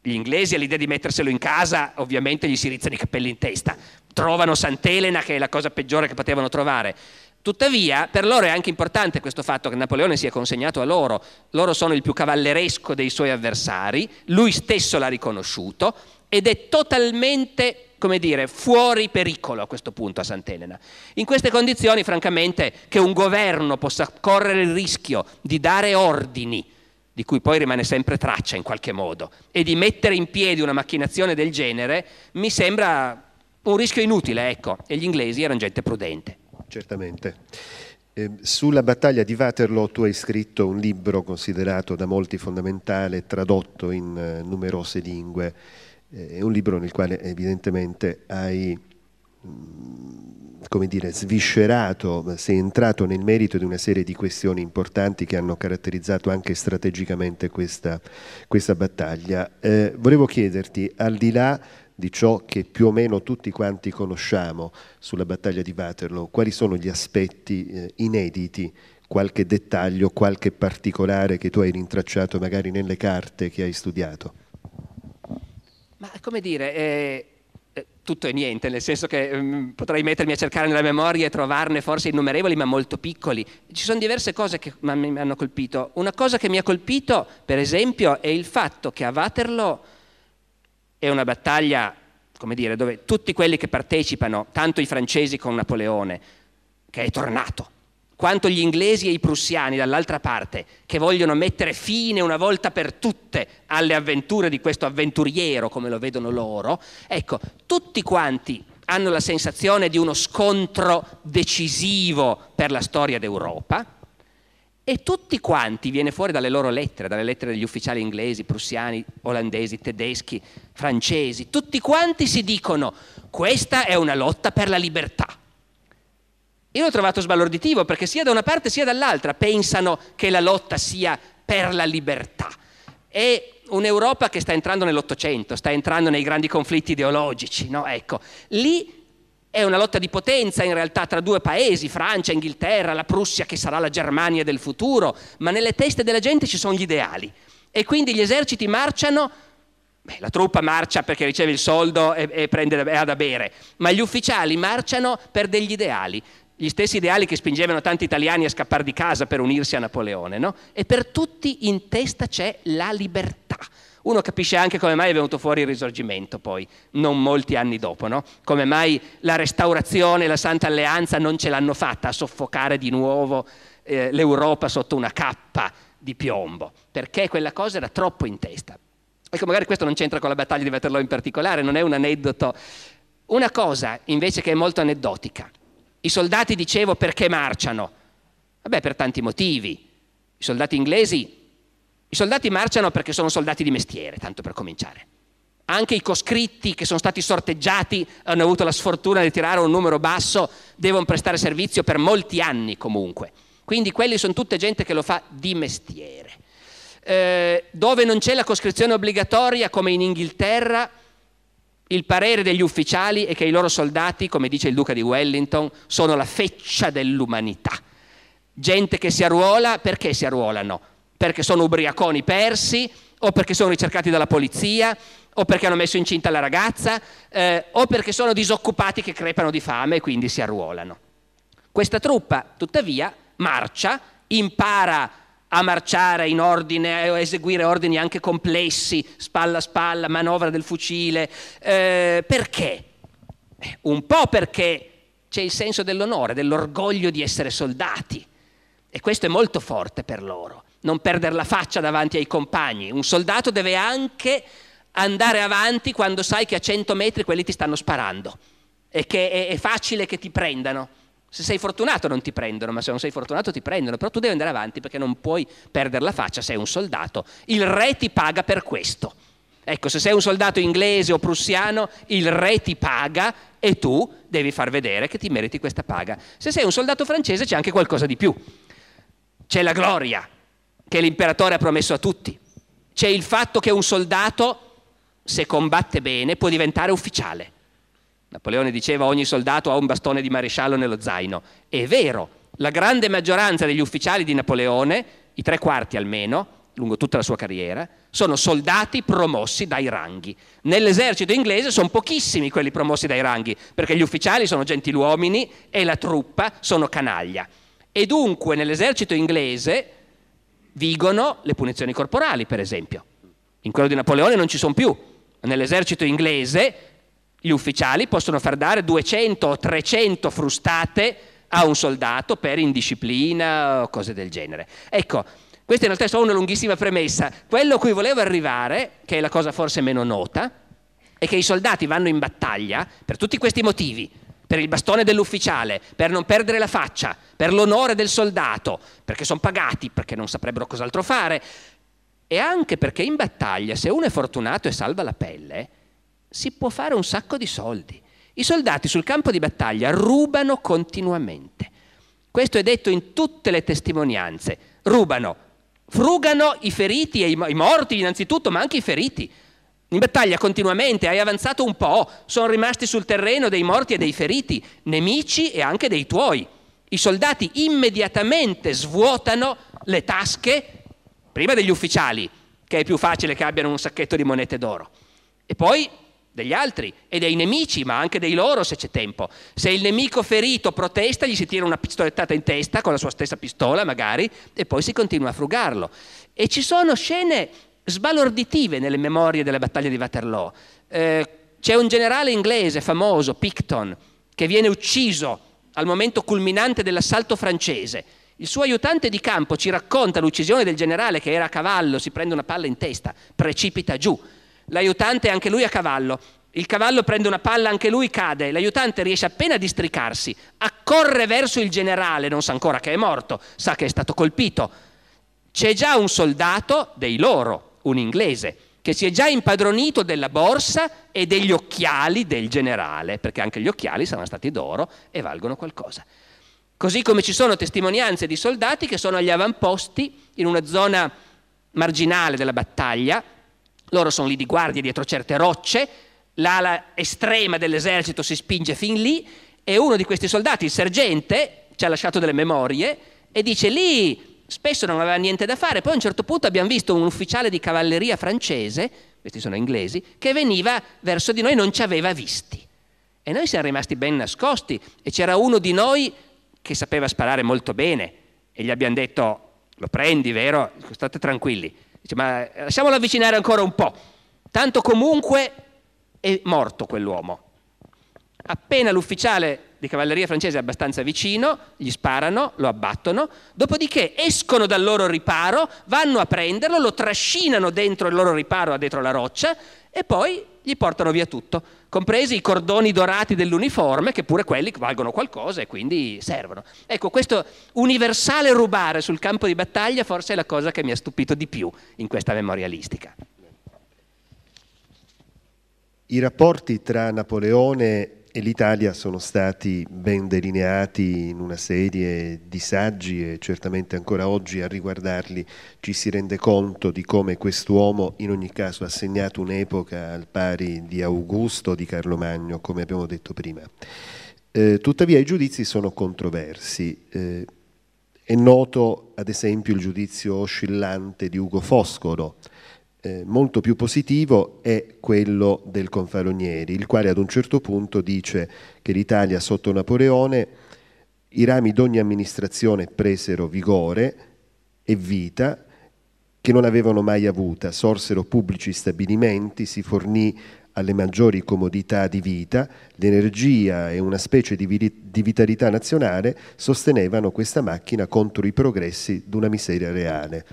Gli inglesi all'idea di metterselo in casa ovviamente gli si rizzano i capelli in testa, trovano Sant'Elena che è la cosa peggiore che potevano trovare. Tuttavia, per loro è anche importante questo fatto che Napoleone sia consegnato a loro. Loro sono il più cavalleresco dei suoi avversari, lui stesso l'ha riconosciuto ed è totalmente, come dire, fuori pericolo a questo punto a Sant'Elena. In queste condizioni, francamente, che un governo possa correre il rischio di dare ordini, di cui poi rimane sempre traccia in qualche modo, e di mettere in piedi una macchinazione del genere, mi sembra un rischio inutile, ecco, e gli inglesi erano gente prudente. Certamente. Eh, sulla battaglia di Waterloo tu hai scritto un libro considerato da molti fondamentale, tradotto in eh, numerose lingue. Eh, è un libro nel quale evidentemente hai mm, come dire, sviscerato, sei entrato nel merito di una serie di questioni importanti che hanno caratterizzato anche strategicamente questa, questa battaglia. Eh, volevo chiederti, al di là di ciò che più o meno tutti quanti conosciamo sulla battaglia di Waterloo, quali sono gli aspetti eh, inediti, qualche dettaglio, qualche particolare che tu hai rintracciato magari nelle carte che hai studiato? Ma come dire, eh, eh tutto e niente, nel senso che eh, potrei mettermi a cercare nella memoria e trovarne forse innumerevoli ma molto piccoli. Ci sono diverse cose che mi hanno colpito. Una cosa che mi ha colpito, per esempio, è il fatto che a Waterloo è una battaglia, come dire, dove tutti quelli che partecipano, tanto i francesi con Napoleone, che è tornato, quanto gli inglesi e i prussiani dall'altra parte, che vogliono mettere fine una volta per tutte alle avventure di questo avventuriero, come lo vedono loro, ecco, tutti quanti hanno la sensazione di uno scontro decisivo per la storia d'Europa e tutti quanti viene fuori dalle loro lettere, dalle lettere degli ufficiali inglesi, prussiani, olandesi, tedeschi, francesi, tutti quanti si dicono questa è una lotta per la libertà. Io l'ho trovato sbalorditivo perché sia da una parte sia dall'altra pensano che la lotta sia per la libertà. È un'Europa che sta entrando nell'Ottocento, sta entrando nei grandi conflitti ideologici, no? Ecco, lì è una lotta di potenza in realtà tra due paesi, Francia, Inghilterra, la Prussia che sarà la Germania del futuro, ma nelle teste della gente ci sono gli ideali. E quindi gli eserciti marciano Beh, la truppa marcia perché riceve il soldo e, e prende da, ha da bere, ma gli ufficiali marciano per degli ideali, gli stessi ideali che spingevano tanti italiani a scappare di casa per unirsi a Napoleone, no? E per tutti in testa c'è la libertà. Uno capisce anche come mai è venuto fuori il risorgimento poi, non molti anni dopo, no? come mai la restaurazione, la Santa Alleanza non ce l'hanno fatta a soffocare di nuovo eh, l'Europa sotto una cappa di piombo, perché quella cosa era troppo in testa. Ecco, magari questo non c'entra con la battaglia di Waterloo in particolare, non è un aneddoto. Una cosa invece che è molto aneddotica. I soldati, dicevo, perché marciano? Vabbè, per tanti motivi. I soldati inglesi i soldati marciano perché sono soldati di mestiere, tanto per cominciare. Anche i coscritti che sono stati sorteggiati hanno avuto la sfortuna di tirare un numero basso, devono prestare servizio per molti anni comunque. Quindi quelli sono tutte gente che lo fa di mestiere. Eh, dove non c'è la coscrizione obbligatoria, come in Inghilterra, il parere degli ufficiali è che i loro soldati, come dice il duca di Wellington, sono la feccia dell'umanità. Gente che si arruola, perché si arruolano? perché sono ubriaconi persi, o perché sono ricercati dalla polizia, o perché hanno messo incinta la ragazza, eh, o perché sono disoccupati che crepano di fame e quindi si arruolano. Questa truppa, tuttavia, marcia, impara a marciare in ordine, a eseguire ordini anche complessi, spalla a spalla, manovra del fucile. Eh, perché? Eh, un po' perché c'è il senso dell'onore, dell'orgoglio di essere soldati. E questo è molto forte per loro non perdere la faccia davanti ai compagni. Un soldato deve anche andare avanti quando sai che a 100 metri quelli ti stanno sparando e che è, è facile che ti prendano. Se sei fortunato non ti prendono, ma se non sei fortunato ti prendono, però tu devi andare avanti perché non puoi perdere la faccia, sei un soldato. Il re ti paga per questo. Ecco, se sei un soldato inglese o prussiano, il re ti paga e tu devi far vedere che ti meriti questa paga. Se sei un soldato francese c'è anche qualcosa di più. C'è la gloria, che l'imperatore ha promesso a tutti. C'è il fatto che un soldato, se combatte bene, può diventare ufficiale. Napoleone diceva ogni soldato ha un bastone di maresciallo nello zaino. È vero, la grande maggioranza degli ufficiali di Napoleone, i tre quarti almeno, lungo tutta la sua carriera, sono soldati promossi dai ranghi. Nell'esercito inglese sono pochissimi quelli promossi dai ranghi, perché gli ufficiali sono gentiluomini e la truppa sono canaglia. E dunque nell'esercito inglese vigono le punizioni corporali, per esempio. In quello di Napoleone non ci sono più. Nell'esercito inglese gli ufficiali possono far dare 200 o 300 frustate a un soldato per indisciplina o cose del genere. Ecco, questa in realtà è solo una lunghissima premessa. Quello a cui volevo arrivare, che è la cosa forse meno nota, è che i soldati vanno in battaglia per tutti questi motivi, per il bastone dell'ufficiale, per non perdere la faccia, per l'onore del soldato, perché sono pagati, perché non saprebbero cos'altro fare, e anche perché in battaglia, se uno è fortunato e salva la pelle, si può fare un sacco di soldi. I soldati sul campo di battaglia rubano continuamente. Questo è detto in tutte le testimonianze. Rubano, frugano i feriti e i morti innanzitutto, ma anche i feriti in battaglia continuamente, hai avanzato un po', sono rimasti sul terreno dei morti e dei feriti, nemici e anche dei tuoi. I soldati immediatamente svuotano le tasche, prima degli ufficiali, che è più facile che abbiano un sacchetto di monete d'oro, e poi degli altri e dei nemici, ma anche dei loro se c'è tempo. Se il nemico ferito protesta, gli si tira una pistolettata in testa con la sua stessa pistola magari e poi si continua a frugarlo. E ci sono scene sbalorditive nelle memorie della battaglia di Waterloo. Eh, c'è un generale inglese famoso, Picton, che viene ucciso al momento culminante dell'assalto francese. Il suo aiutante di campo ci racconta l'uccisione del generale che era a cavallo, si prende una palla in testa, precipita giù. L'aiutante è anche lui a cavallo. Il cavallo prende una palla, anche lui cade. L'aiutante riesce appena a districarsi, accorre verso il generale, non sa ancora che è morto, sa che è stato colpito. C'è già un soldato dei loro, un inglese che si è già impadronito della borsa e degli occhiali del generale, perché anche gli occhiali saranno stati d'oro e valgono qualcosa. Così come ci sono testimonianze di soldati che sono agli avamposti in una zona marginale della battaglia, loro sono lì di guardia dietro certe rocce, l'ala estrema dell'esercito si spinge fin lì e uno di questi soldati, il sergente, ci ha lasciato delle memorie e dice lì spesso non aveva niente da fare. Poi a un certo punto abbiamo visto un ufficiale di cavalleria francese, questi sono inglesi, che veniva verso di noi e non ci aveva visti. E noi siamo rimasti ben nascosti e c'era uno di noi che sapeva sparare molto bene e gli abbiamo detto lo prendi, vero? State tranquilli. Dice, ma lasciamolo avvicinare ancora un po'. Tanto comunque è morto quell'uomo. Appena l'ufficiale di cavalleria francese abbastanza vicino, gli sparano, lo abbattono, dopodiché escono dal loro riparo, vanno a prenderlo, lo trascinano dentro il loro riparo, dentro la roccia, e poi gli portano via tutto, compresi i cordoni dorati dell'uniforme, che pure quelli valgono qualcosa e quindi servono. Ecco, questo universale rubare sul campo di battaglia forse è la cosa che mi ha stupito di più in questa memorialistica. I rapporti tra Napoleone e l'Italia sono stati ben delineati in una serie di saggi e certamente ancora oggi a riguardarli ci si rende conto di come quest'uomo in ogni caso ha segnato un'epoca al pari di Augusto, di Carlo Magno, come abbiamo detto prima. Eh, tuttavia i giudizi sono controversi. Eh, è noto ad esempio il giudizio oscillante di Ugo Foscolo, eh, molto più positivo è quello del Confalonieri, il quale ad un certo punto dice che l'Italia sotto Napoleone i rami d'ogni amministrazione presero vigore e vita che non avevano mai avuta, sorsero pubblici stabilimenti, si fornì alle maggiori comodità di vita, l'energia e una specie di, di vitalità nazionale sostenevano questa macchina contro i progressi d'una miseria reale.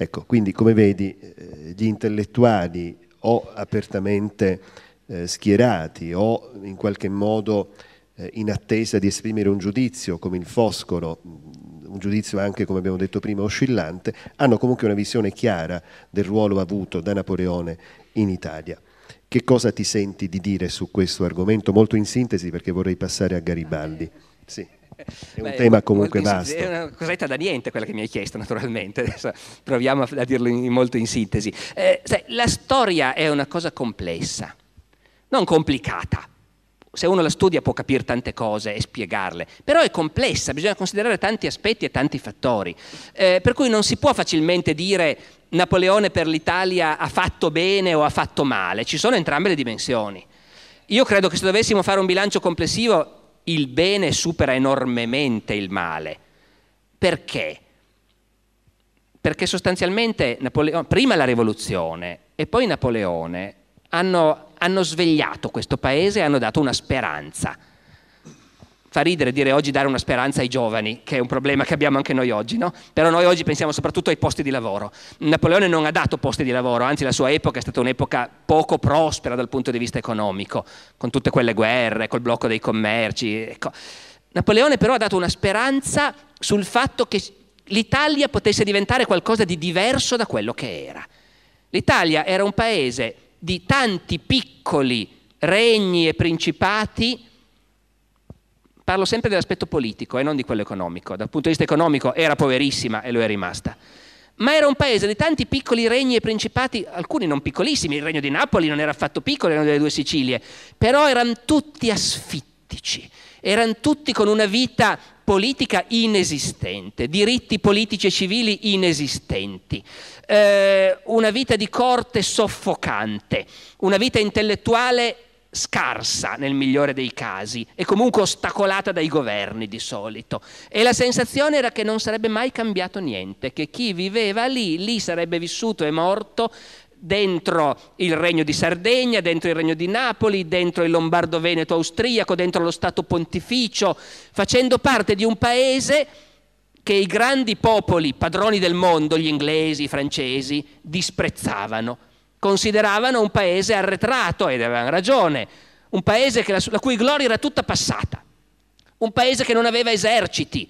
Ecco, quindi come vedi eh, gli intellettuali o apertamente eh, schierati o in qualche modo eh, in attesa di esprimere un giudizio come il Foscolo, mm, un giudizio anche, come abbiamo detto prima, oscillante, hanno comunque una visione chiara del ruolo avuto da Napoleone in Italia. Che cosa ti senti di dire su questo argomento? Molto in sintesi perché vorrei passare a Garibaldi. Sì. È un Beh, tema comunque vasto. È una cosetta da niente quella che mi hai chiesto, naturalmente. Adesso proviamo a dirlo in, molto in sintesi. Eh, sai, la storia è una cosa complessa, non complicata. Se uno la studia può capire tante cose e spiegarle, però è complessa, bisogna considerare tanti aspetti e tanti fattori. Eh, per cui non si può facilmente dire Napoleone per l'Italia ha fatto bene o ha fatto male, ci sono entrambe le dimensioni. Io credo che se dovessimo fare un bilancio complessivo, il bene supera enormemente il male. Perché? Perché sostanzialmente Napoleo- prima la rivoluzione e poi Napoleone hanno, hanno svegliato questo paese e hanno dato una speranza fa ridere dire oggi dare una speranza ai giovani, che è un problema che abbiamo anche noi oggi, no? però noi oggi pensiamo soprattutto ai posti di lavoro. Napoleone non ha dato posti di lavoro, anzi la sua epoca è stata un'epoca poco prospera dal punto di vista economico, con tutte quelle guerre, col blocco dei commerci. Ecco. Napoleone però ha dato una speranza sul fatto che l'Italia potesse diventare qualcosa di diverso da quello che era. L'Italia era un paese di tanti piccoli regni e principati, Parlo sempre dell'aspetto politico e eh, non di quello economico. Dal punto di vista economico era poverissima e lo è rimasta. Ma era un paese di tanti piccoli regni e principati, alcuni non piccolissimi, il regno di Napoli non era affatto piccolo, erano delle due Sicilie, però erano tutti asfittici, erano tutti con una vita politica inesistente, diritti politici e civili inesistenti, eh, una vita di corte soffocante, una vita intellettuale scarsa nel migliore dei casi e comunque ostacolata dai governi di solito e la sensazione era che non sarebbe mai cambiato niente, che chi viveva lì, lì sarebbe vissuto e morto dentro il regno di Sardegna, dentro il regno di Napoli, dentro il Lombardo-Veneto austriaco, dentro lo Stato pontificio, facendo parte di un paese che i grandi popoli padroni del mondo, gli inglesi, i francesi, disprezzavano consideravano un paese arretrato ed avevano ragione, un paese la, la cui gloria era tutta passata, un paese che non aveva eserciti.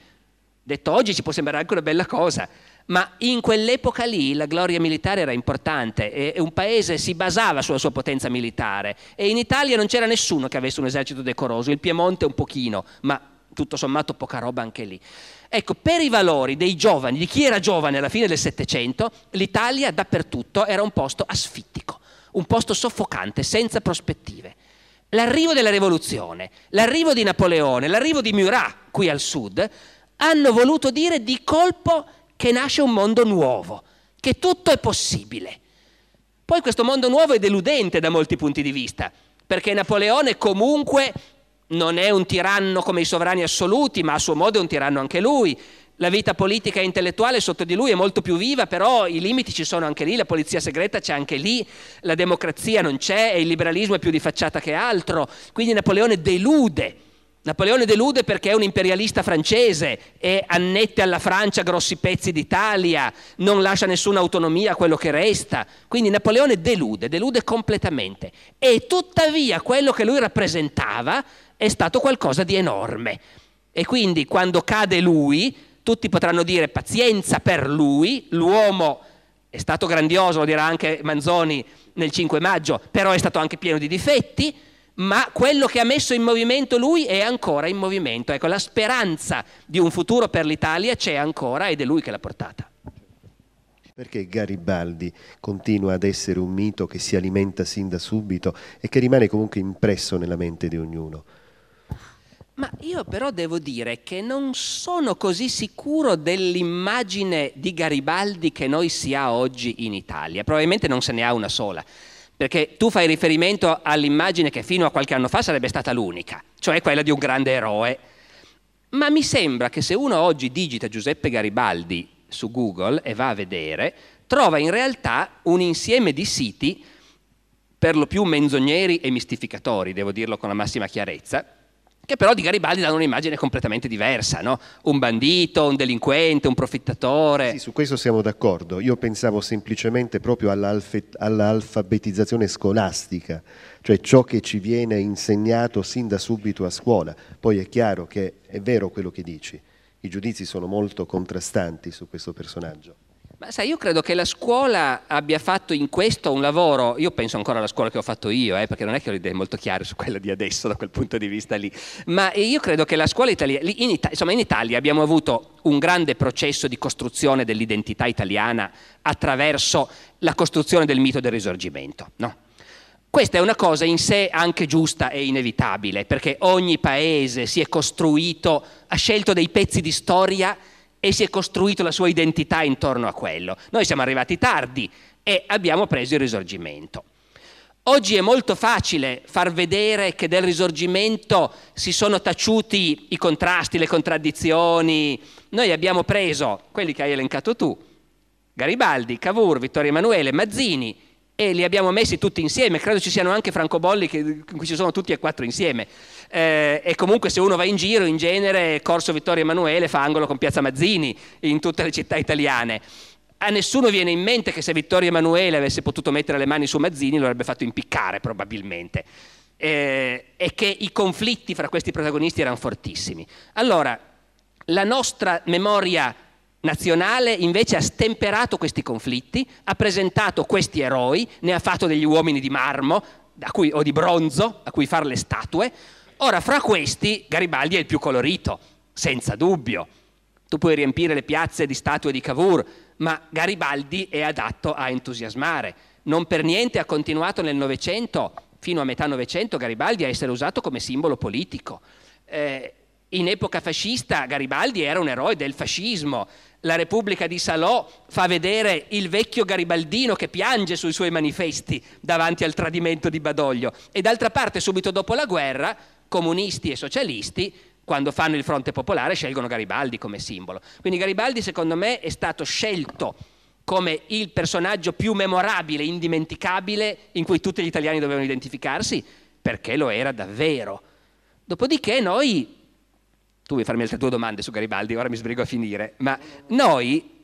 Detto oggi ci può sembrare anche una bella cosa, ma in quell'epoca lì la gloria militare era importante e, un paese si basava sulla sua potenza militare e in Italia non c'era nessuno che avesse un esercito decoroso, il Piemonte un pochino, ma tutto sommato poca roba anche lì. Ecco, per i valori dei giovani, di chi era giovane alla fine del Settecento, l'Italia dappertutto era un posto asfittico, un posto soffocante, senza prospettive. L'arrivo della rivoluzione, l'arrivo di Napoleone, l'arrivo di Murat qui al sud, hanno voluto dire di colpo che nasce un mondo nuovo, che tutto è possibile. Poi questo mondo nuovo è deludente da molti punti di vista, perché Napoleone comunque non è un tiranno come i sovrani assoluti, ma a suo modo è un tiranno anche lui. La vita politica e intellettuale sotto di lui è molto più viva, però i limiti ci sono anche lì, la polizia segreta c'è anche lì, la democrazia non c'è e il liberalismo è più di facciata che altro. Quindi Napoleone delude. Napoleone delude perché è un imperialista francese e annette alla Francia grossi pezzi d'Italia, non lascia nessuna autonomia a quello che resta. Quindi Napoleone delude, delude completamente. E tuttavia quello che lui rappresentava è stato qualcosa di enorme. E quindi quando cade lui, tutti potranno dire pazienza per lui, l'uomo è stato grandioso, lo dirà anche Manzoni nel 5 maggio, però è stato anche pieno di difetti, ma quello che ha messo in movimento lui è ancora in movimento. Ecco, la speranza di un futuro per l'Italia c'è ancora ed è lui che l'ha portata. Perché Garibaldi continua ad essere un mito che si alimenta sin da subito e che rimane comunque impresso nella mente di ognuno? Ma io però devo dire che non sono così sicuro dell'immagine di Garibaldi che noi si ha oggi in Italia. Probabilmente non se ne ha una sola, perché tu fai riferimento all'immagine che fino a qualche anno fa sarebbe stata l'unica, cioè quella di un grande eroe. Ma mi sembra che se uno oggi digita Giuseppe Garibaldi su Google e va a vedere, trova in realtà un insieme di siti per lo più menzogneri e mistificatori, devo dirlo con la massima chiarezza, che però di Garibaldi danno un'immagine completamente diversa, no? un bandito, un delinquente, un profittatore. Sì, su questo siamo d'accordo, io pensavo semplicemente proprio all'alfabetizzazione scolastica, cioè ciò che ci viene insegnato sin da subito a scuola, poi è chiaro che è vero quello che dici, i giudizi sono molto contrastanti su questo personaggio. Ma sai, io credo che la scuola abbia fatto in questo un lavoro, io penso ancora alla scuola che ho fatto io, eh, perché non è che ho le idee molto chiare su quella di adesso da quel punto di vista lì, ma io credo che la scuola italiana, in Italia, insomma in Italia abbiamo avuto un grande processo di costruzione dell'identità italiana attraverso la costruzione del mito del risorgimento, no? Questa è una cosa in sé anche giusta e inevitabile, perché ogni paese si è costruito, ha scelto dei pezzi di storia e si è costruito la sua identità intorno a quello. Noi siamo arrivati tardi e abbiamo preso il risorgimento. Oggi è molto facile far vedere che del risorgimento si sono taciuti i contrasti, le contraddizioni. Noi abbiamo preso quelli che hai elencato tu, Garibaldi, Cavour, Vittorio Emanuele, Mazzini, e li abbiamo messi tutti insieme, credo ci siano anche francobolli che, in cui ci sono tutti e quattro insieme. Eh, e comunque se uno va in giro, in genere Corso Vittorio Emanuele fa angolo con Piazza Mazzini in tutte le città italiane. A nessuno viene in mente che se Vittorio Emanuele avesse potuto mettere le mani su Mazzini lo avrebbe fatto impiccare probabilmente. Eh, e che i conflitti fra questi protagonisti erano fortissimi. Allora, la nostra memoria nazionale invece ha stemperato questi conflitti, ha presentato questi eroi, ne ha fatto degli uomini di marmo cui, o di bronzo a cui fare le statue. Ora, fra questi, Garibaldi è il più colorito, senza dubbio. Tu puoi riempire le piazze di statue di Cavour, ma Garibaldi è adatto a entusiasmare. Non per niente ha continuato nel Novecento, fino a metà Novecento, Garibaldi a essere usato come simbolo politico. Eh, in epoca fascista Garibaldi era un eroe del fascismo. La Repubblica di Salò fa vedere il vecchio garibaldino che piange sui suoi manifesti davanti al tradimento di Badoglio. E d'altra parte, subito dopo la guerra, comunisti e socialisti, quando fanno il fronte popolare, scelgono Garibaldi come simbolo. Quindi Garibaldi, secondo me, è stato scelto come il personaggio più memorabile, indimenticabile, in cui tutti gli italiani dovevano identificarsi, perché lo era davvero. Dopodiché noi tu vuoi farmi altre due domande su Garibaldi, ora mi sbrigo a finire, ma noi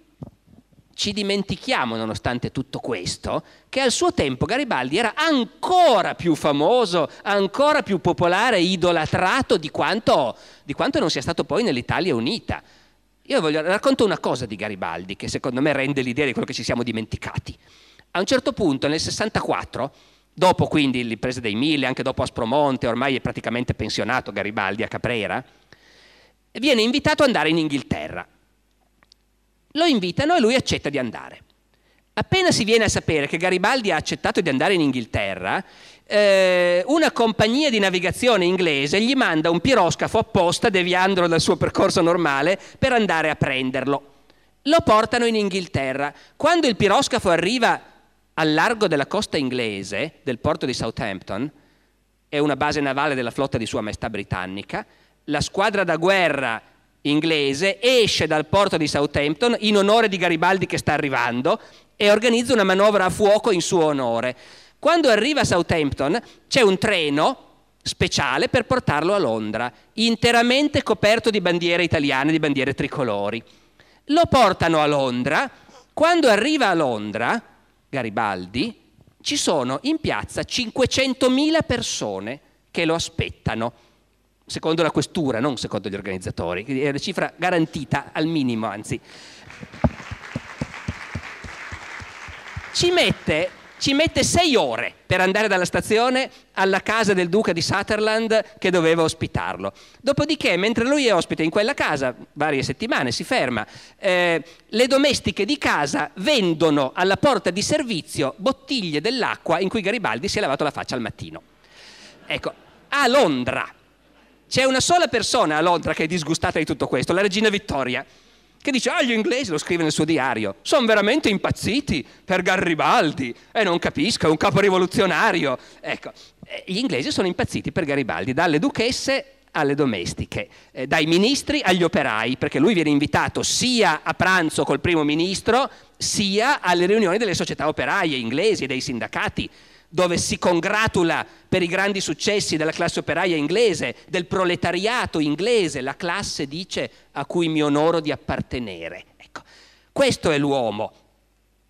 ci dimentichiamo, nonostante tutto questo, che al suo tempo Garibaldi era ancora più famoso, ancora più popolare, idolatrato di quanto, di quanto non sia stato poi nell'Italia unita. Io voglio, racconto una cosa di Garibaldi che secondo me rende l'idea di quello che ci siamo dimenticati. A un certo punto, nel 64, dopo quindi l'impresa dei Mille, anche dopo Aspromonte, ormai è praticamente pensionato Garibaldi a Caprera, viene invitato ad andare in Inghilterra. Lo invitano e lui accetta di andare. Appena si viene a sapere che Garibaldi ha accettato di andare in Inghilterra, eh, una compagnia di navigazione inglese gli manda un piroscafo apposta, deviandolo dal suo percorso normale, per andare a prenderlo. Lo portano in Inghilterra. Quando il piroscafo arriva al largo della costa inglese, del porto di Southampton, è una base navale della flotta di Sua Maestà Britannica, la squadra da guerra inglese esce dal porto di Southampton in onore di Garibaldi che sta arrivando e organizza una manovra a fuoco in suo onore. Quando arriva a Southampton c'è un treno speciale per portarlo a Londra, interamente coperto di bandiere italiane, di bandiere tricolori. Lo portano a Londra, quando arriva a Londra, Garibaldi, ci sono in piazza 500.000 persone che lo aspettano secondo la questura, non secondo gli organizzatori, è una cifra garantita al minimo, anzi. Ci mette, ci mette sei ore per andare dalla stazione alla casa del duca di Sutherland che doveva ospitarlo. Dopodiché, mentre lui è ospite in quella casa, varie settimane, si ferma, eh, le domestiche di casa vendono alla porta di servizio bottiglie dell'acqua in cui Garibaldi si è lavato la faccia al mattino. Ecco, a Londra, c'è una sola persona a Londra che è disgustata di tutto questo, la regina Vittoria, che dice, ah, gli inglesi, lo scrive nel suo diario, sono veramente impazziti per Garibaldi, e non capisco, è un capo rivoluzionario. Ecco, eh, gli inglesi sono impazziti per Garibaldi, dalle duchesse alle domestiche, eh, dai ministri agli operai, perché lui viene invitato sia a pranzo col primo ministro, sia alle riunioni delle società operaie inglesi e dei sindacati dove si congratula per i grandi successi della classe operaia inglese, del proletariato inglese, la classe dice a cui mi onoro di appartenere. Ecco, questo è l'uomo.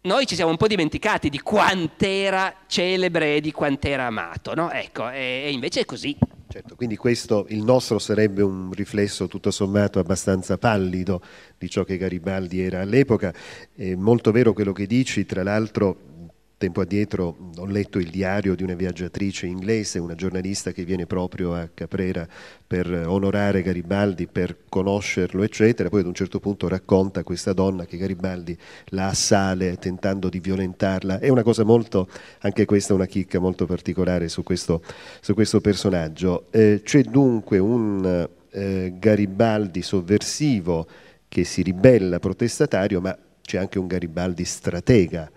Noi ci siamo un po' dimenticati di quant'era celebre e di quant'era amato, no? Ecco, e, invece è così. Certo, quindi questo, il nostro sarebbe un riflesso tutto sommato abbastanza pallido di ciò che Garibaldi era all'epoca. È molto vero quello che dici, tra l'altro Tempo addietro ho letto il diario di una viaggiatrice inglese, una giornalista che viene proprio a Caprera per eh, onorare Garibaldi, per conoscerlo, eccetera. Poi ad un certo punto racconta questa donna che Garibaldi la assale tentando di violentarla. È una cosa molto, anche questa è una chicca molto particolare su questo, su questo personaggio. Eh, c'è dunque un eh, Garibaldi sovversivo che si ribella protestatario, ma c'è anche un Garibaldi stratega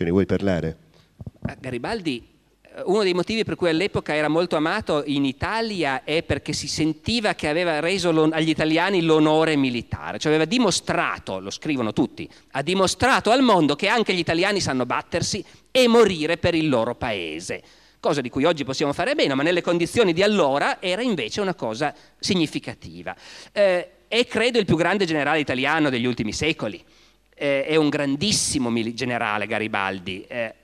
Ce ne vuoi parlare? Ah, Garibaldi, eh, uno dei motivi per cui all'epoca era molto amato in Italia è perché si sentiva che aveva reso agli italiani l'onore militare, cioè aveva dimostrato, lo scrivono tutti, ha dimostrato al mondo che anche gli italiani sanno battersi e morire per il loro paese cosa di cui oggi possiamo fare bene, ma nelle condizioni di allora era invece una cosa significativa. Eh, è credo il più grande generale italiano degli ultimi secoli eh, è un grandissimo generale Garibaldi, eh,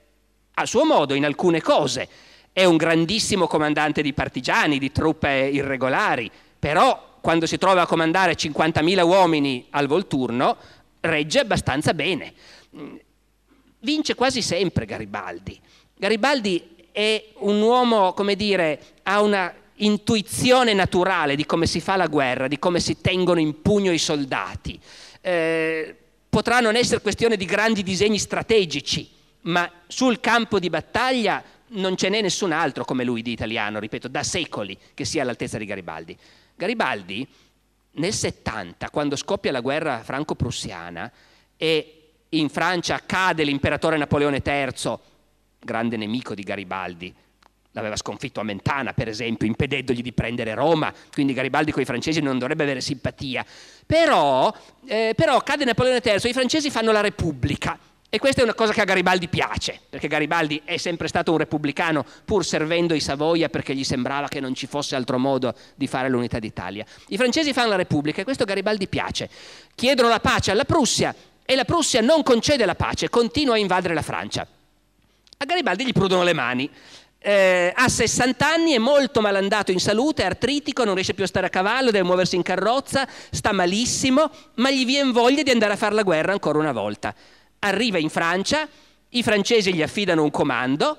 a suo modo in alcune cose, è un grandissimo comandante di partigiani, di truppe irregolari, però quando si trova a comandare 50.000 uomini al Volturno regge abbastanza bene. Vince quasi sempre Garibaldi. Garibaldi è un uomo, come dire, ha una intuizione naturale di come si fa la guerra, di come si tengono in pugno i soldati. Eh, potrà non essere questione di grandi disegni strategici, ma sul campo di battaglia non ce n'è nessun altro come lui di italiano, ripeto, da secoli che sia all'altezza di Garibaldi. Garibaldi nel 70, quando scoppia la guerra franco-prussiana e in Francia cade l'imperatore Napoleone III, grande nemico di Garibaldi, l'aveva sconfitto a Mentana, per esempio, impedendogli di prendere Roma, quindi Garibaldi con i francesi non dovrebbe avere simpatia. Però, eh, però cade Napoleone III, i francesi fanno la Repubblica. E questa è una cosa che a Garibaldi piace, perché Garibaldi è sempre stato un repubblicano, pur servendo i Savoia perché gli sembrava che non ci fosse altro modo di fare l'unità d'Italia. I francesi fanno la Repubblica e questo a Garibaldi piace. Chiedono la pace alla Prussia e la Prussia non concede la pace, continua a invadere la Francia. A Garibaldi gli prudono le mani eh, ha 60 anni, è molto malandato in salute, è artritico, non riesce più a stare a cavallo, deve muoversi in carrozza, sta malissimo, ma gli viene voglia di andare a fare la guerra ancora una volta. Arriva in Francia, i francesi gli affidano un comando,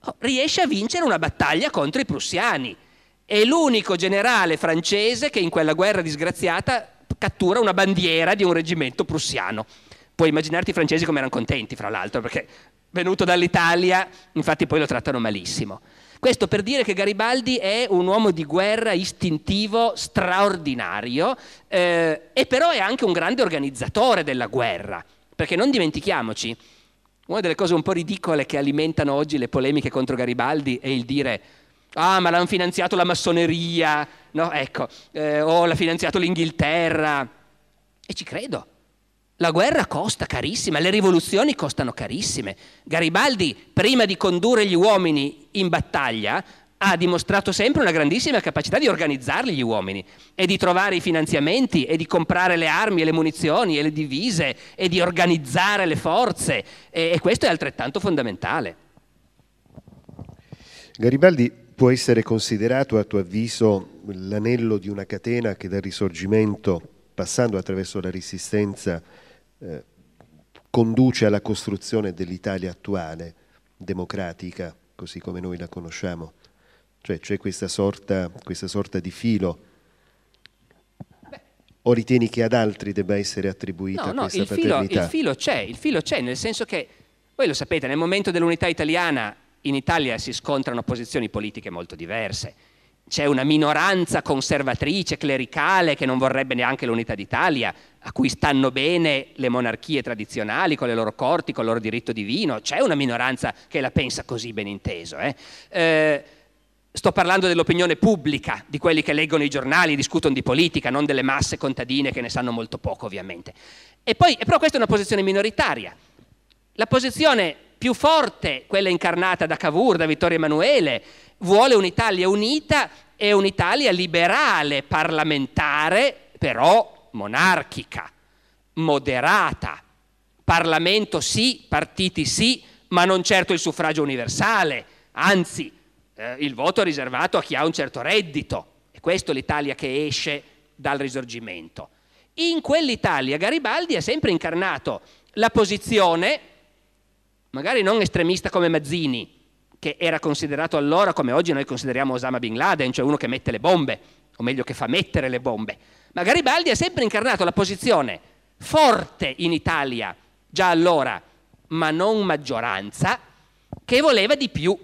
oh, riesce a vincere una battaglia contro i prussiani. È l'unico generale francese che in quella guerra disgraziata cattura una bandiera di un reggimento prussiano puoi immaginarti i francesi come erano contenti, fra l'altro, perché venuto dall'Italia, infatti poi lo trattano malissimo. Questo per dire che Garibaldi è un uomo di guerra istintivo straordinario eh, e però è anche un grande organizzatore della guerra, perché non dimentichiamoci, una delle cose un po' ridicole che alimentano oggi le polemiche contro Garibaldi è il dire ah ma l'hanno finanziato la massoneria, no? Ecco, eh, o oh, l'ha finanziato l'Inghilterra. E ci credo, la guerra costa carissima, le rivoluzioni costano carissime. Garibaldi, prima di condurre gli uomini in battaglia, ha dimostrato sempre una grandissima capacità di organizzarli gli uomini e di trovare i finanziamenti e di comprare le armi e le munizioni e le divise e di organizzare le forze e, e questo è altrettanto fondamentale. Garibaldi può essere considerato a tuo avviso l'anello di una catena che dal risorgimento, passando attraverso la resistenza, eh, conduce alla costruzione dell'Italia attuale, democratica, così come noi la conosciamo. Cioè c'è questa sorta, questa sorta di filo. O ritieni che ad altri debba essere attribuita no, no, questa il paternità? No, il filo c'è, il filo c'è, nel senso che, voi lo sapete, nel momento dell'unità italiana in Italia si scontrano posizioni politiche molto diverse c'è una minoranza conservatrice, clericale, che non vorrebbe neanche l'unità d'Italia, a cui stanno bene le monarchie tradizionali con le loro corti, con il loro diritto divino, c'è una minoranza che la pensa così, ben inteso. Eh? Eh, sto parlando dell'opinione pubblica, di quelli che leggono i giornali, discutono di politica, non delle masse contadine che ne sanno molto poco ovviamente. E poi, però questa è una posizione minoritaria. La posizione più forte, quella incarnata da Cavour, da Vittorio Emanuele, vuole un'Italia unita e un'Italia liberale, parlamentare, però monarchica, moderata. Parlamento sì, partiti sì, ma non certo il suffragio universale, anzi eh, il voto riservato a chi ha un certo reddito. E questo l'Italia che esce dal risorgimento. In quell'Italia Garibaldi ha sempre incarnato la posizione magari non estremista come Mazzini, che era considerato allora come oggi noi consideriamo Osama Bin Laden, cioè uno che mette le bombe, o meglio che fa mettere le bombe, ma Garibaldi ha sempre incarnato la posizione forte in Italia, già allora, ma non maggioranza, che voleva di più.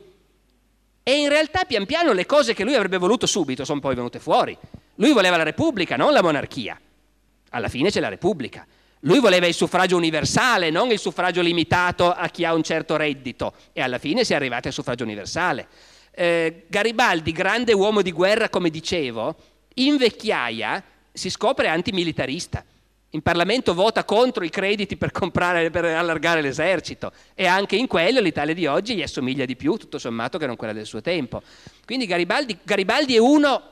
E in realtà pian piano le cose che lui avrebbe voluto subito sono poi venute fuori. Lui voleva la Repubblica, non la monarchia. Alla fine c'è la Repubblica. Lui voleva il suffragio universale, non il suffragio limitato a chi ha un certo reddito e alla fine si è arrivati al suffragio universale. Eh, Garibaldi, grande uomo di guerra come dicevo, in vecchiaia si scopre antimilitarista. In Parlamento vota contro i crediti per, comprare, per allargare l'esercito e anche in quello l'Italia di oggi gli assomiglia di più, tutto sommato, che non quella del suo tempo. Quindi Garibaldi, Garibaldi è uno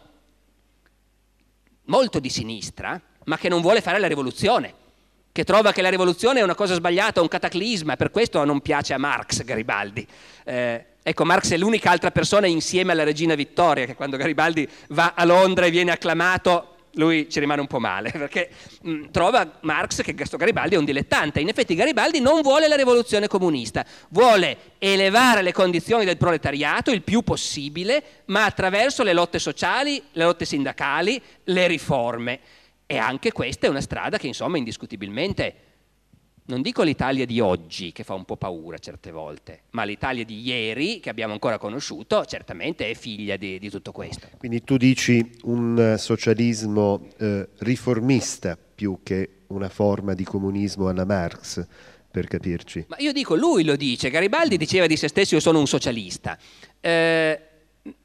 molto di sinistra, ma che non vuole fare la rivoluzione che trova che la rivoluzione è una cosa sbagliata, un cataclisma, per questo non piace a Marx Garibaldi. Eh, ecco, Marx è l'unica altra persona insieme alla regina Vittoria, che quando Garibaldi va a Londra e viene acclamato, lui ci rimane un po' male, perché mh, mm, trova Marx che Gasto Garibaldi è un dilettante. In effetti Garibaldi non vuole la rivoluzione comunista, vuole elevare le condizioni del proletariato il più possibile, ma attraverso le lotte sociali, le lotte sindacali, le riforme. E anche questa è una strada che insomma indiscutibilmente, non dico l'Italia di oggi che fa un po' paura certe volte, ma l'Italia di ieri che abbiamo ancora conosciuto certamente è figlia di, di tutto questo. Quindi tu dici un eh, socialismo eh, riformista più che una forma di comunismo alla Marx, per capirci. Ma io dico, lui lo dice, Garibaldi diceva di se stesso io sono un socialista. Eh,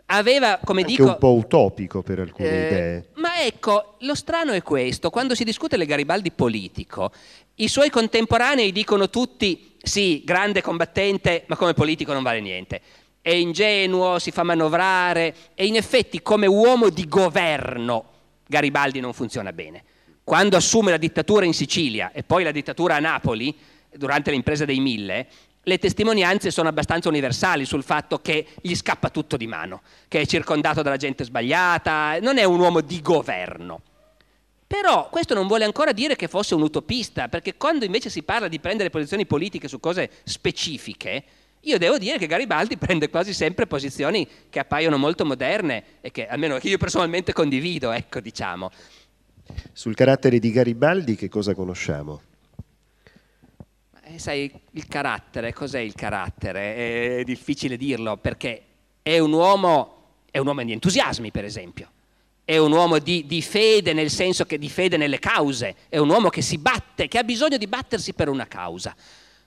aveva, come Anche dico... un po' utopico per alcune eh, idee. Ma ecco, lo strano è questo, quando si discute del Garibaldi politico, i suoi contemporanei dicono tutti, sì, grande combattente, ma come politico non vale niente. È ingenuo, si fa manovrare e in effetti come uomo di governo Garibaldi non funziona bene. Quando assume la dittatura in Sicilia e poi la dittatura a Napoli, durante l'impresa dei mille, le testimonianze sono abbastanza universali sul fatto che gli scappa tutto di mano, che è circondato dalla gente sbagliata, non è un uomo di governo. Però questo non vuole ancora dire che fosse un utopista, perché quando invece si parla di prendere posizioni politiche su cose specifiche, io devo dire che Garibaldi prende quasi sempre posizioni che appaiono molto moderne e che almeno io personalmente condivido, ecco diciamo. Sul carattere di Garibaldi che cosa conosciamo? sai, il carattere, cos'è il carattere? È difficile dirlo perché è un uomo, è un uomo di entusiasmi, per esempio, è un uomo di, di, fede nel senso che di fede nelle cause, è un uomo che si batte, che ha bisogno di battersi per una causa.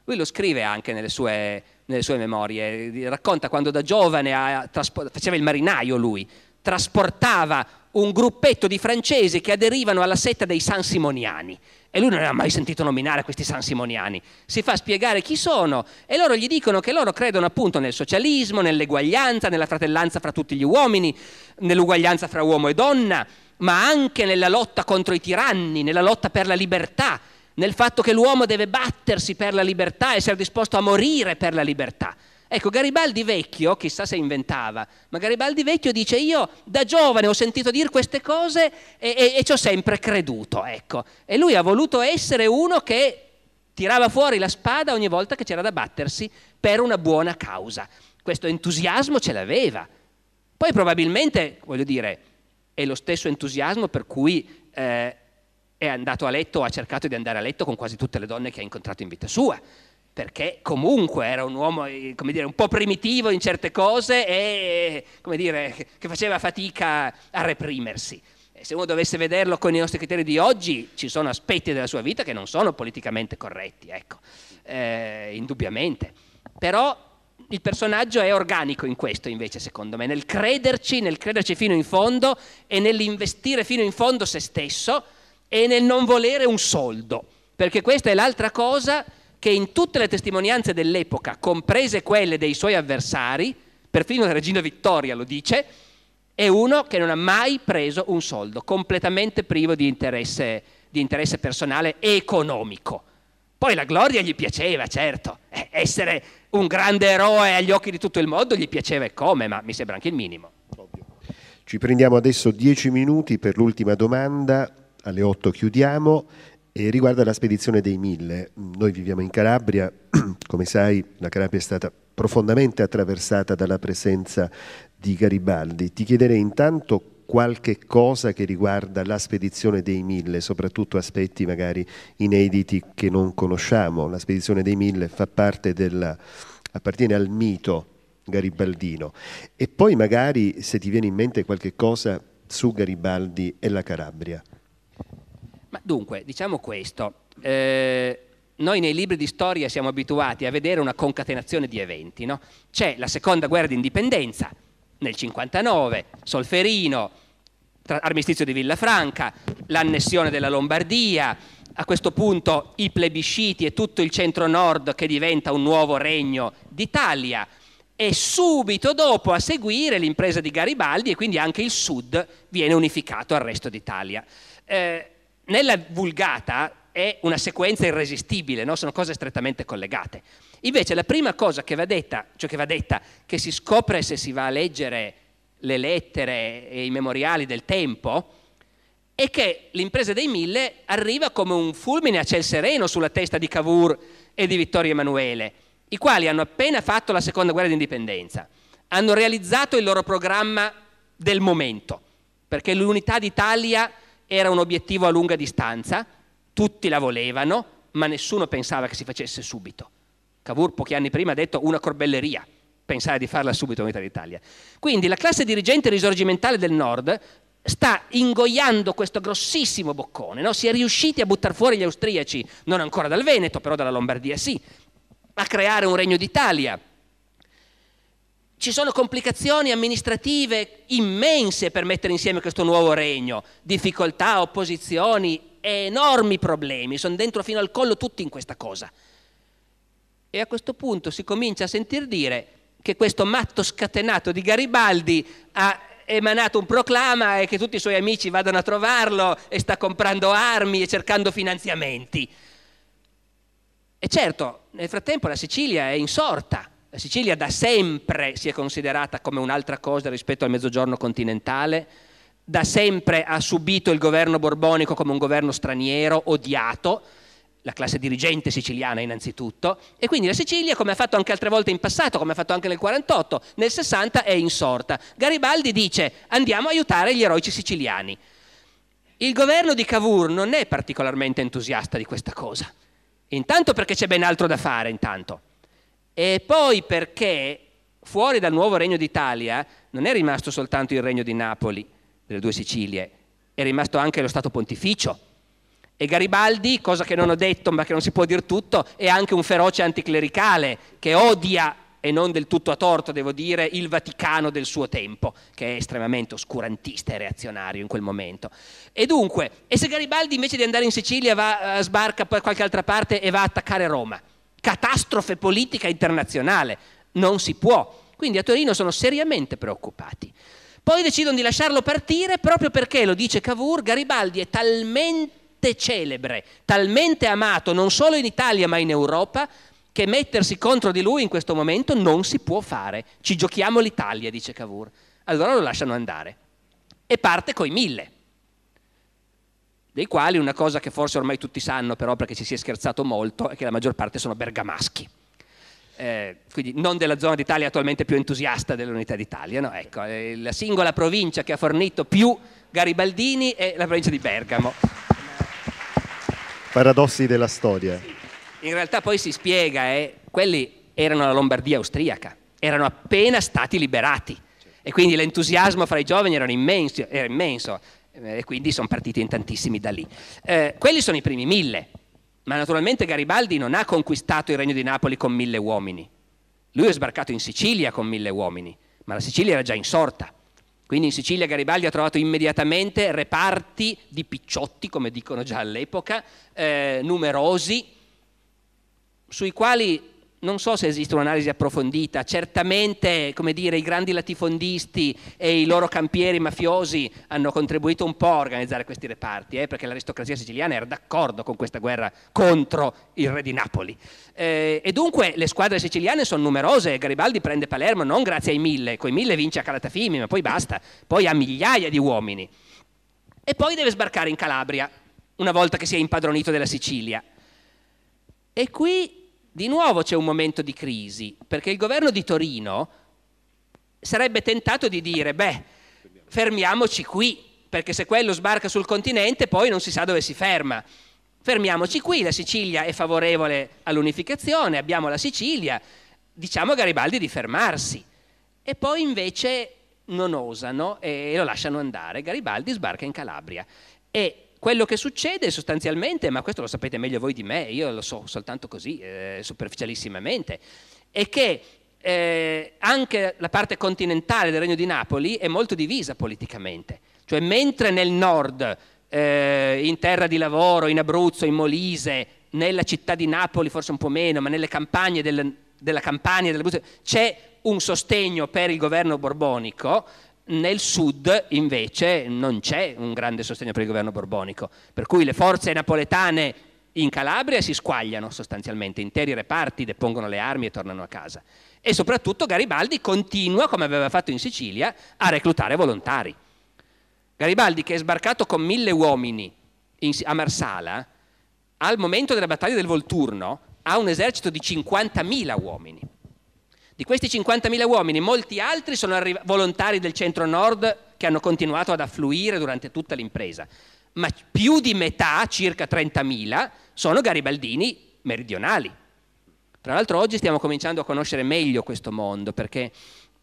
Lui lo scrive anche nelle sue, nelle sue memorie, racconta quando da giovane ha, faceva il marinaio lui, trasportava un gruppetto di francesi che aderivano alla setta dei Sansimoniani e lui non aveva mai sentito nominare questi sansimoniani. Si fa spiegare chi sono e loro gli dicono che loro credono appunto nel socialismo, nell'eguaglianza, nella fratellanza fra tutti gli uomini, nell'uguaglianza fra uomo e donna, ma anche nella lotta contro i tiranni, nella lotta per la libertà, nel fatto che l'uomo deve battersi per la libertà, essere disposto a morire per la libertà. Ecco, Garibaldi vecchio, chissà se inventava, ma Garibaldi vecchio dice io da giovane ho sentito dire queste cose e, e, e ci ho sempre creduto, ecco. E lui ha voluto essere uno che tirava fuori la spada ogni volta che c'era da battersi per una buona causa. Questo entusiasmo ce l'aveva. Poi probabilmente, voglio dire, è lo stesso entusiasmo per cui eh, è andato a letto, ha cercato di andare a letto con quasi tutte le donne che ha incontrato in vita sua perché comunque era un uomo eh, dire, un po' primitivo in certe cose e dire, che faceva fatica a reprimersi. se uno dovesse vederlo con i nostri criteri di oggi, ci sono aspetti della sua vita che non sono politicamente corretti, ecco, eh, indubbiamente. Però il personaggio è organico in questo invece, secondo me, nel crederci, nel crederci fino in fondo e nell'investire fino in fondo se stesso e nel non volere un soldo, perché questa è l'altra cosa che in tutte le testimonianze dell'epoca, comprese quelle dei suoi avversari, perfino la regina Vittoria lo dice, è uno che non ha mai preso un soldo, completamente privo di interesse, di interesse personale e economico. Poi la gloria gli piaceva, certo, eh, essere un grande eroe agli occhi di tutto il mondo gli piaceva e come, ma mi sembra anche il minimo. Ci prendiamo adesso dieci minuti per l'ultima domanda, alle otto chiudiamo e riguarda la spedizione dei mille, noi viviamo in Calabria, come sai la Calabria è stata profondamente attraversata dalla presenza di Garibaldi. Ti chiederei intanto qualche cosa che riguarda la spedizione dei mille, soprattutto aspetti magari inediti che non conosciamo. La spedizione dei mille fa parte del, appartiene al mito garibaldino. E poi magari se ti viene in mente qualche cosa su Garibaldi e la Calabria. Ma dunque, diciamo questo, eh, noi nei libri di storia siamo abituati a vedere una concatenazione di eventi, no? C'è la seconda guerra d'indipendenza nel 59, Solferino, armistizio di Villafranca, l'annessione della Lombardia, a questo punto i plebisciti e tutto il centro-nord che diventa un nuovo regno d'Italia e subito dopo a seguire l'impresa di Garibaldi e quindi anche il sud viene unificato al resto d'Italia. Eh, nella vulgata è una sequenza irresistibile, no? sono cose strettamente collegate. Invece la prima cosa che va detta, cioè che va detta, che si scopre se si va a leggere le lettere e i memoriali del tempo, è che l'impresa dei mille arriva come un fulmine a ciel sereno sulla testa di Cavour e di Vittorio Emanuele, i quali hanno appena fatto la seconda guerra d'indipendenza, hanno realizzato il loro programma del momento, perché l'unità d'Italia era un obiettivo a lunga distanza, tutti la volevano, ma nessuno pensava che si facesse subito. Cavour pochi anni prima ha detto una corbelleria pensare di farla subito unità d'Italia. Quindi la classe dirigente risorgimentale del nord sta ingoiando questo grossissimo boccone, no? si è riusciti a buttare fuori gli austriaci, non ancora dal Veneto, però dalla Lombardia sì, a creare un regno d'Italia ci sono complicazioni amministrative immense per mettere insieme questo nuovo regno, difficoltà, opposizioni, enormi problemi, sono dentro fino al collo tutti in questa cosa. E a questo punto si comincia a sentir dire che questo matto scatenato di Garibaldi ha emanato un proclama e che tutti i suoi amici vadano a trovarlo e sta comprando armi e cercando finanziamenti. E certo, nel frattempo la Sicilia è insorta la Sicilia da sempre si è considerata come un'altra cosa rispetto al mezzogiorno continentale, da sempre ha subito il governo borbonico come un governo straniero, odiato, la classe dirigente siciliana innanzitutto, e quindi la Sicilia, come ha fatto anche altre volte in passato, come ha fatto anche nel 48, nel 60 è insorta. Garibaldi dice andiamo a aiutare gli eroici siciliani. Il governo di Cavour non è particolarmente entusiasta di questa cosa, intanto perché c'è ben altro da fare intanto e poi perché fuori dal nuovo Regno d'Italia non è rimasto soltanto il Regno di Napoli, delle due Sicilie, è rimasto anche lo Stato Pontificio. E Garibaldi, cosa che non ho detto ma che non si può dire tutto, è anche un feroce anticlericale che odia, e non del tutto a torto devo dire, il Vaticano del suo tempo, che è estremamente oscurantista e reazionario in quel momento. E dunque, e se Garibaldi invece di andare in Sicilia va, eh, sbarca per qualche altra parte e va a attaccare Roma? catastrofe politica internazionale. Non si può. Quindi a Torino sono seriamente preoccupati. Poi decidono di lasciarlo partire proprio perché, lo dice Cavour, Garibaldi è talmente celebre, talmente amato non solo in Italia ma in Europa, che mettersi contro di lui in questo momento non si può fare. Ci giochiamo l'Italia, dice Cavour. Allora lo lasciano andare. E parte coi mille dei quali una cosa che forse ormai tutti sanno però perché ci si è scherzato molto è che la maggior parte sono bergamaschi. Eh, quindi non della zona d'Italia attualmente più entusiasta dell'Unità d'Italia, no? ecco, la singola provincia che ha fornito più garibaldini è la provincia di Bergamo. Paradossi della storia. In realtà poi si spiega, eh, quelli erano la Lombardia austriaca, erano appena stati liberati e quindi l'entusiasmo fra i giovani era immenso, era immenso eh, e quindi sono partiti in tantissimi da lì. Eh, quelli sono i primi mille, ma naturalmente Garibaldi non ha conquistato il Regno di Napoli con mille uomini. Lui è sbarcato in Sicilia con mille uomini, ma la Sicilia era già insorta. Quindi in Sicilia Garibaldi ha trovato immediatamente reparti di picciotti, come dicono già all'epoca, eh, numerosi, sui quali non so se esiste un'analisi approfondita, certamente come dire, i grandi latifondisti e i loro campieri mafiosi hanno contribuito un po' a organizzare questi reparti, eh, perché l'aristocrazia siciliana era d'accordo con questa guerra contro il re di Napoli. Eh, e dunque le squadre siciliane sono numerose, Garibaldi prende Palermo non grazie ai mille, coi mille vince a Calatafimi, ma poi basta, poi ha migliaia di uomini. E poi deve sbarcare in Calabria, una volta che si è impadronito della Sicilia. E qui di nuovo c'è un momento di crisi, perché il governo di Torino sarebbe tentato di dire, beh, fermiamoci qui, perché se quello sbarca sul continente poi non si sa dove si ferma. Fermiamoci qui, la Sicilia è favorevole all'unificazione, abbiamo la Sicilia, diciamo a Garibaldi di fermarsi. E poi invece non osano e lo lasciano andare. Garibaldi sbarca in Calabria e quello che succede sostanzialmente, ma questo lo sapete meglio voi di me, io lo so soltanto così, eh, superficialissimamente, è che eh, anche la parte continentale del Regno di Napoli è molto divisa politicamente. Cioè, mentre nel nord, eh, in terra di lavoro, in Abruzzo, in Molise, nella città di Napoli forse un po' meno, ma nelle campagne del, della Campania, dell'Abruzzo, c'è un sostegno per il governo borbonico, nel sud invece non c'è un grande sostegno per il governo borbonico, per cui le forze napoletane in Calabria si squagliano sostanzialmente, interi reparti depongono le armi e tornano a casa. E soprattutto Garibaldi continua, come aveva fatto in Sicilia, a reclutare volontari. Garibaldi che è sbarcato con mille uomini in, a Marsala, al momento della battaglia del Volturno ha un esercito di 50.000 uomini. Di questi 50.000 uomini, molti altri sono arri- volontari del centro-nord che hanno continuato ad affluire durante tutta l'impresa, ma più di metà, circa 30.000, sono garibaldini meridionali. Tra l'altro oggi stiamo cominciando a conoscere meglio questo mondo perché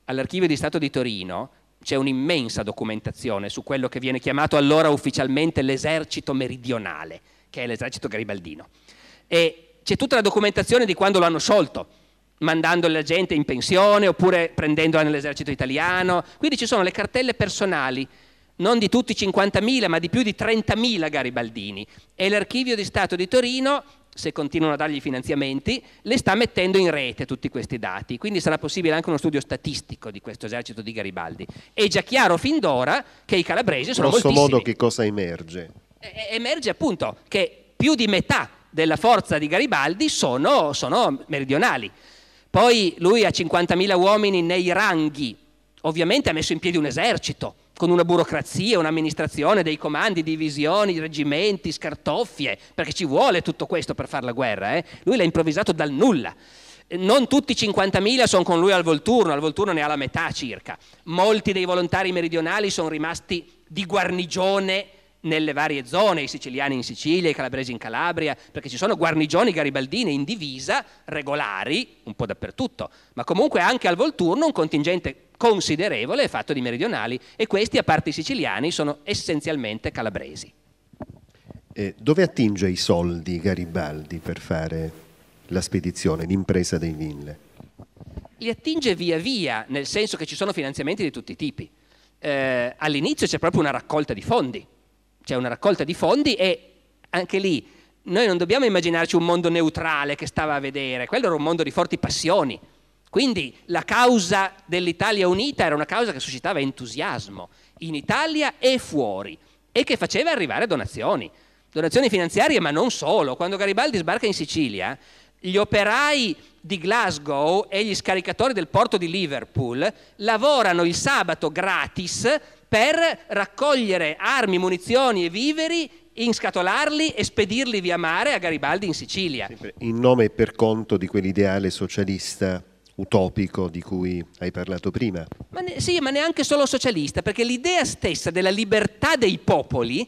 all'Archivio di Stato di Torino c'è un'immensa documentazione su quello che viene chiamato allora ufficialmente l'esercito meridionale, che è l'esercito garibaldino. E c'è tutta la documentazione di quando lo hanno sciolto mandando la gente in pensione oppure prendendola nell'esercito italiano. Quindi ci sono le cartelle personali, non di tutti i 50.000, ma di più di 30.000 garibaldini. E l'Archivio di Stato di Torino, se continuano a dargli finanziamenti, le sta mettendo in rete tutti questi dati. Quindi sarà possibile anche uno studio statistico di questo esercito di Garibaldi. È già chiaro fin d'ora che i calabresi sono Grosso moltissimi. modo che cosa emerge? E- emerge appunto che più di metà della forza di Garibaldi sono, sono meridionali. Poi lui ha 50.000 uomini nei ranghi, ovviamente ha messo in piedi un esercito, con una burocrazia, un'amministrazione, dei comandi, divisioni, reggimenti, scartoffie, perché ci vuole tutto questo per fare la guerra. Eh? Lui l'ha improvvisato dal nulla. Non tutti i 50.000 sono con lui al Volturno, al Volturno ne ha la metà circa. Molti dei volontari meridionali sono rimasti di guarnigione nelle varie zone, i siciliani in Sicilia, i calabresi in Calabria, perché ci sono guarnigioni garibaldine in divisa, regolari, un po' dappertutto, ma comunque anche al Volturno un contingente considerevole è fatto di meridionali e questi, a parte i siciliani, sono essenzialmente calabresi. Eh, dove attinge i soldi Garibaldi per fare la spedizione, l'impresa dei Ville? Li attinge via via, nel senso che ci sono finanziamenti di tutti i tipi. Eh, all'inizio c'è proprio una raccolta di fondi c'è una raccolta di fondi e anche lì noi non dobbiamo immaginarci un mondo neutrale che stava a vedere, quello era un mondo di forti passioni. Quindi la causa dell'Italia unita era una causa che suscitava entusiasmo in Italia e fuori e che faceva arrivare donazioni, donazioni finanziarie ma non solo. Quando Garibaldi sbarca in Sicilia, gli operai di Glasgow e gli scaricatori del porto di Liverpool lavorano il sabato gratis per raccogliere armi, munizioni e viveri inscatolarli e spedirli via mare a Garibaldi in Sicilia. In nome e per conto di quell'ideale socialista utopico di cui hai parlato prima. Ma ne, sì, ma neanche solo socialista, perché l'idea stessa della libertà dei popoli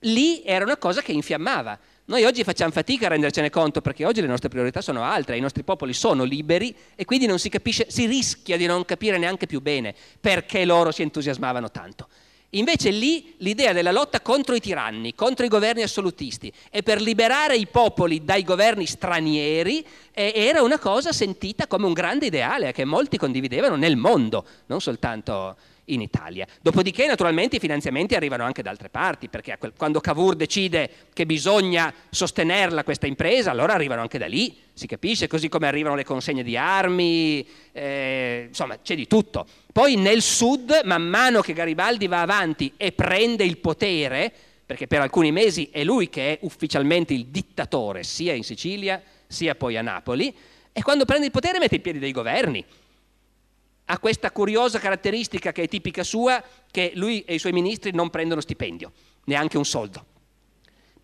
lì era una cosa che infiammava. Noi oggi facciamo fatica a rendercene conto perché oggi le nostre priorità sono altre, i nostri popoli sono liberi e quindi non si capisce, si rischia di non capire neanche più bene perché loro si entusiasmavano tanto. Invece lì l'idea della lotta contro i tiranni, contro i governi assolutisti e per liberare i popoli dai governi stranieri eh, era una cosa sentita come un grande ideale che molti condividevano nel mondo, non soltanto in Italia. Dopodiché naturalmente i finanziamenti arrivano anche da altre parti, perché quel, quando Cavour decide che bisogna sostenerla questa impresa, allora arrivano anche da lì, si capisce, così come arrivano le consegne di armi, eh, insomma c'è di tutto. Poi nel sud, man mano che Garibaldi va avanti e prende il potere, perché per alcuni mesi è lui che è ufficialmente il dittatore, sia in Sicilia sia poi a Napoli, e quando prende il potere mette in piedi dei governi ha questa curiosa caratteristica che è tipica sua, che lui e i suoi ministri non prendono stipendio, neanche un soldo.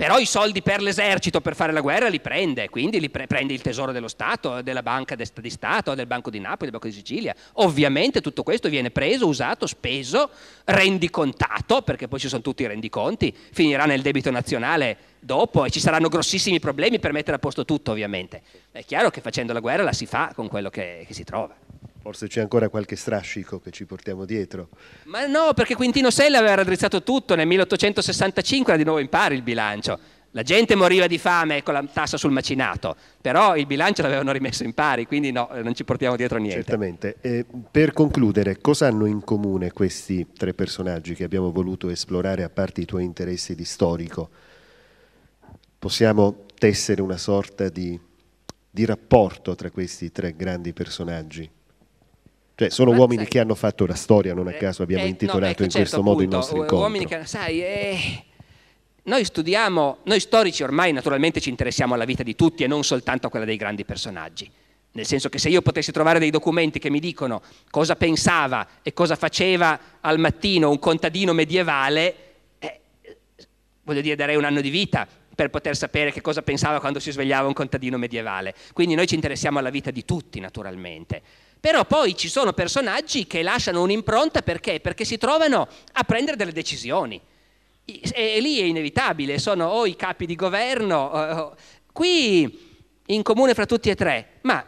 Però i soldi per l'esercito, per fare la guerra, li prende, quindi li pre- prende il tesoro dello Stato, della banca di Stato, del Banco di Napoli, del Banco di Sicilia. Ovviamente tutto questo viene preso, usato, speso, rendicontato, perché poi ci sono tutti i rendiconti, finirà nel debito nazionale dopo e ci saranno grossissimi problemi per mettere a posto tutto, ovviamente. È chiaro che facendo la guerra la si fa con quello che, che si trova. Forse c'è ancora qualche strascico che ci portiamo dietro. Ma no, perché Quintino Sella aveva raddrizzato tutto, nel 1865 era di nuovo in pari il bilancio. La gente moriva di fame con ecco la tassa sul macinato, però il bilancio l'avevano rimesso in pari, quindi no, eh, non ci portiamo dietro niente. Certamente. E per concludere, cosa hanno in comune questi tre personaggi che abbiamo voluto esplorare a parte i tuoi interessi di storico? Possiamo tessere una sorta di, di rapporto tra questi tre grandi personaggi? Cioè, sono Ma uomini sai... che hanno fatto la storia, non a eh, caso abbiamo eh, intitolato no, ecco, in certo, modo appunto, modo il nostro eh, incontro. Uomini che, sai, eh, noi studiamo, noi storici ormai naturalmente ci interessiamo alla vita di tutti e non soltanto a quella dei grandi personaggi. Nel senso che se io potessi trovare dei documenti che mi dicono cosa pensava e cosa faceva al mattino un contadino medievale, eh, voglio dire, darei un anno di vita per poter sapere che cosa pensava quando si svegliava un contadino medievale. Quindi noi ci interessiamo alla vita di tutti, naturalmente. Però poi ci sono personaggi che lasciano un'impronta perché? Perché si trovano a prendere delle decisioni. E, e lì è inevitabile, sono o i capi di governo, o, o, qui in comune fra tutti e tre, ma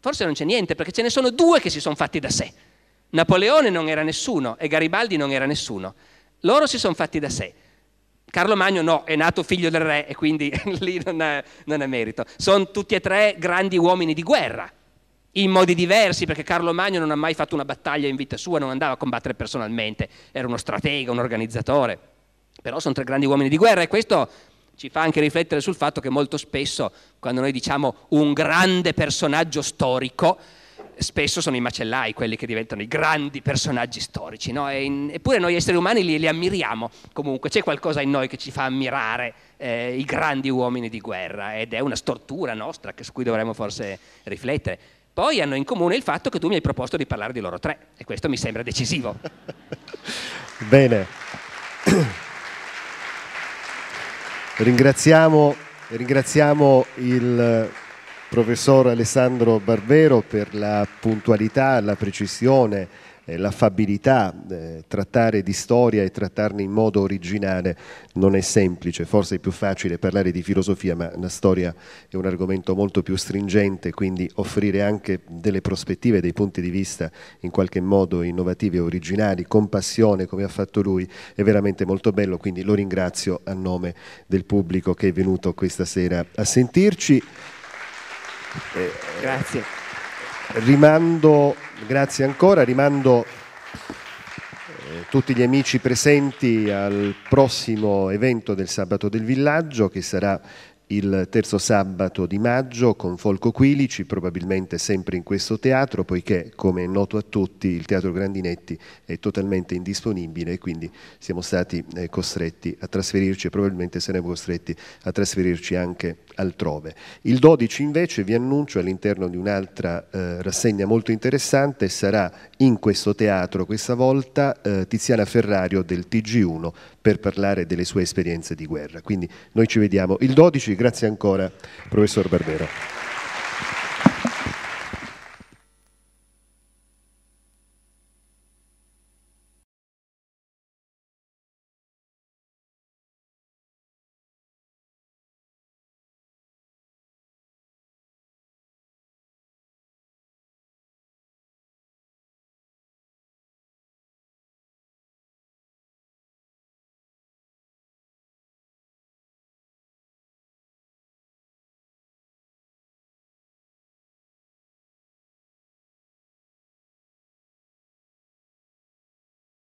forse non c'è niente perché ce ne sono due che si sono fatti da sé. Napoleone non era nessuno e Garibaldi non era nessuno. Loro si sono fatti da sé. Carlo Magno no, è nato figlio del re e quindi lì non ha, non ha merito. Sono tutti e tre grandi uomini di guerra in modi diversi, perché Carlo Magno non ha mai fatto una battaglia in vita sua, non andava a combattere personalmente, era uno stratega, un organizzatore. Però sono tre grandi uomini di guerra e questo ci fa anche riflettere sul fatto che molto spesso, quando noi diciamo un grande personaggio storico, spesso sono i macellai quelli che diventano i grandi personaggi storici, no? in, eppure noi esseri umani li, li, ammiriamo, comunque c'è qualcosa in noi che ci fa ammirare eh, i grandi uomini di guerra ed è una stortura nostra che, su cui dovremmo forse riflettere. Poi hanno in comune il fatto che tu mi hai proposto di parlare di loro tre e questo mi sembra decisivo. Bene. ringraziamo, ringraziamo il professor Alessandro Barbero per la puntualità, la precisione eh, l'affabilità, eh, trattare di storia e trattarne in modo originale non è semplice, forse è più facile parlare di filosofia, ma la storia è un argomento molto più stringente, quindi offrire anche delle prospettive, dei punti di vista in qualche modo innovativi e originali, con passione come ha fatto lui, è veramente molto bello, quindi lo ringrazio a nome del pubblico che è venuto questa sera a sentirci. Eh, Grazie. Rimando, grazie ancora, rimando eh, tutti gli amici presenti al prossimo evento del Sabato del Villaggio che sarà il terzo sabato di maggio con Folco Quilici, probabilmente sempre in questo teatro, poiché come è noto a tutti il Teatro Grandinetti è totalmente indisponibile e quindi siamo stati eh, costretti a trasferirci e probabilmente saremo costretti a trasferirci anche altrove. Il 12 invece vi annuncio all'interno di un'altra eh, rassegna molto interessante, sarà in questo teatro questa volta eh, Tiziana Ferrario del TG1 per parlare delle sue esperienze di guerra. Quindi noi ci vediamo il 12, grazie ancora professor Barbero.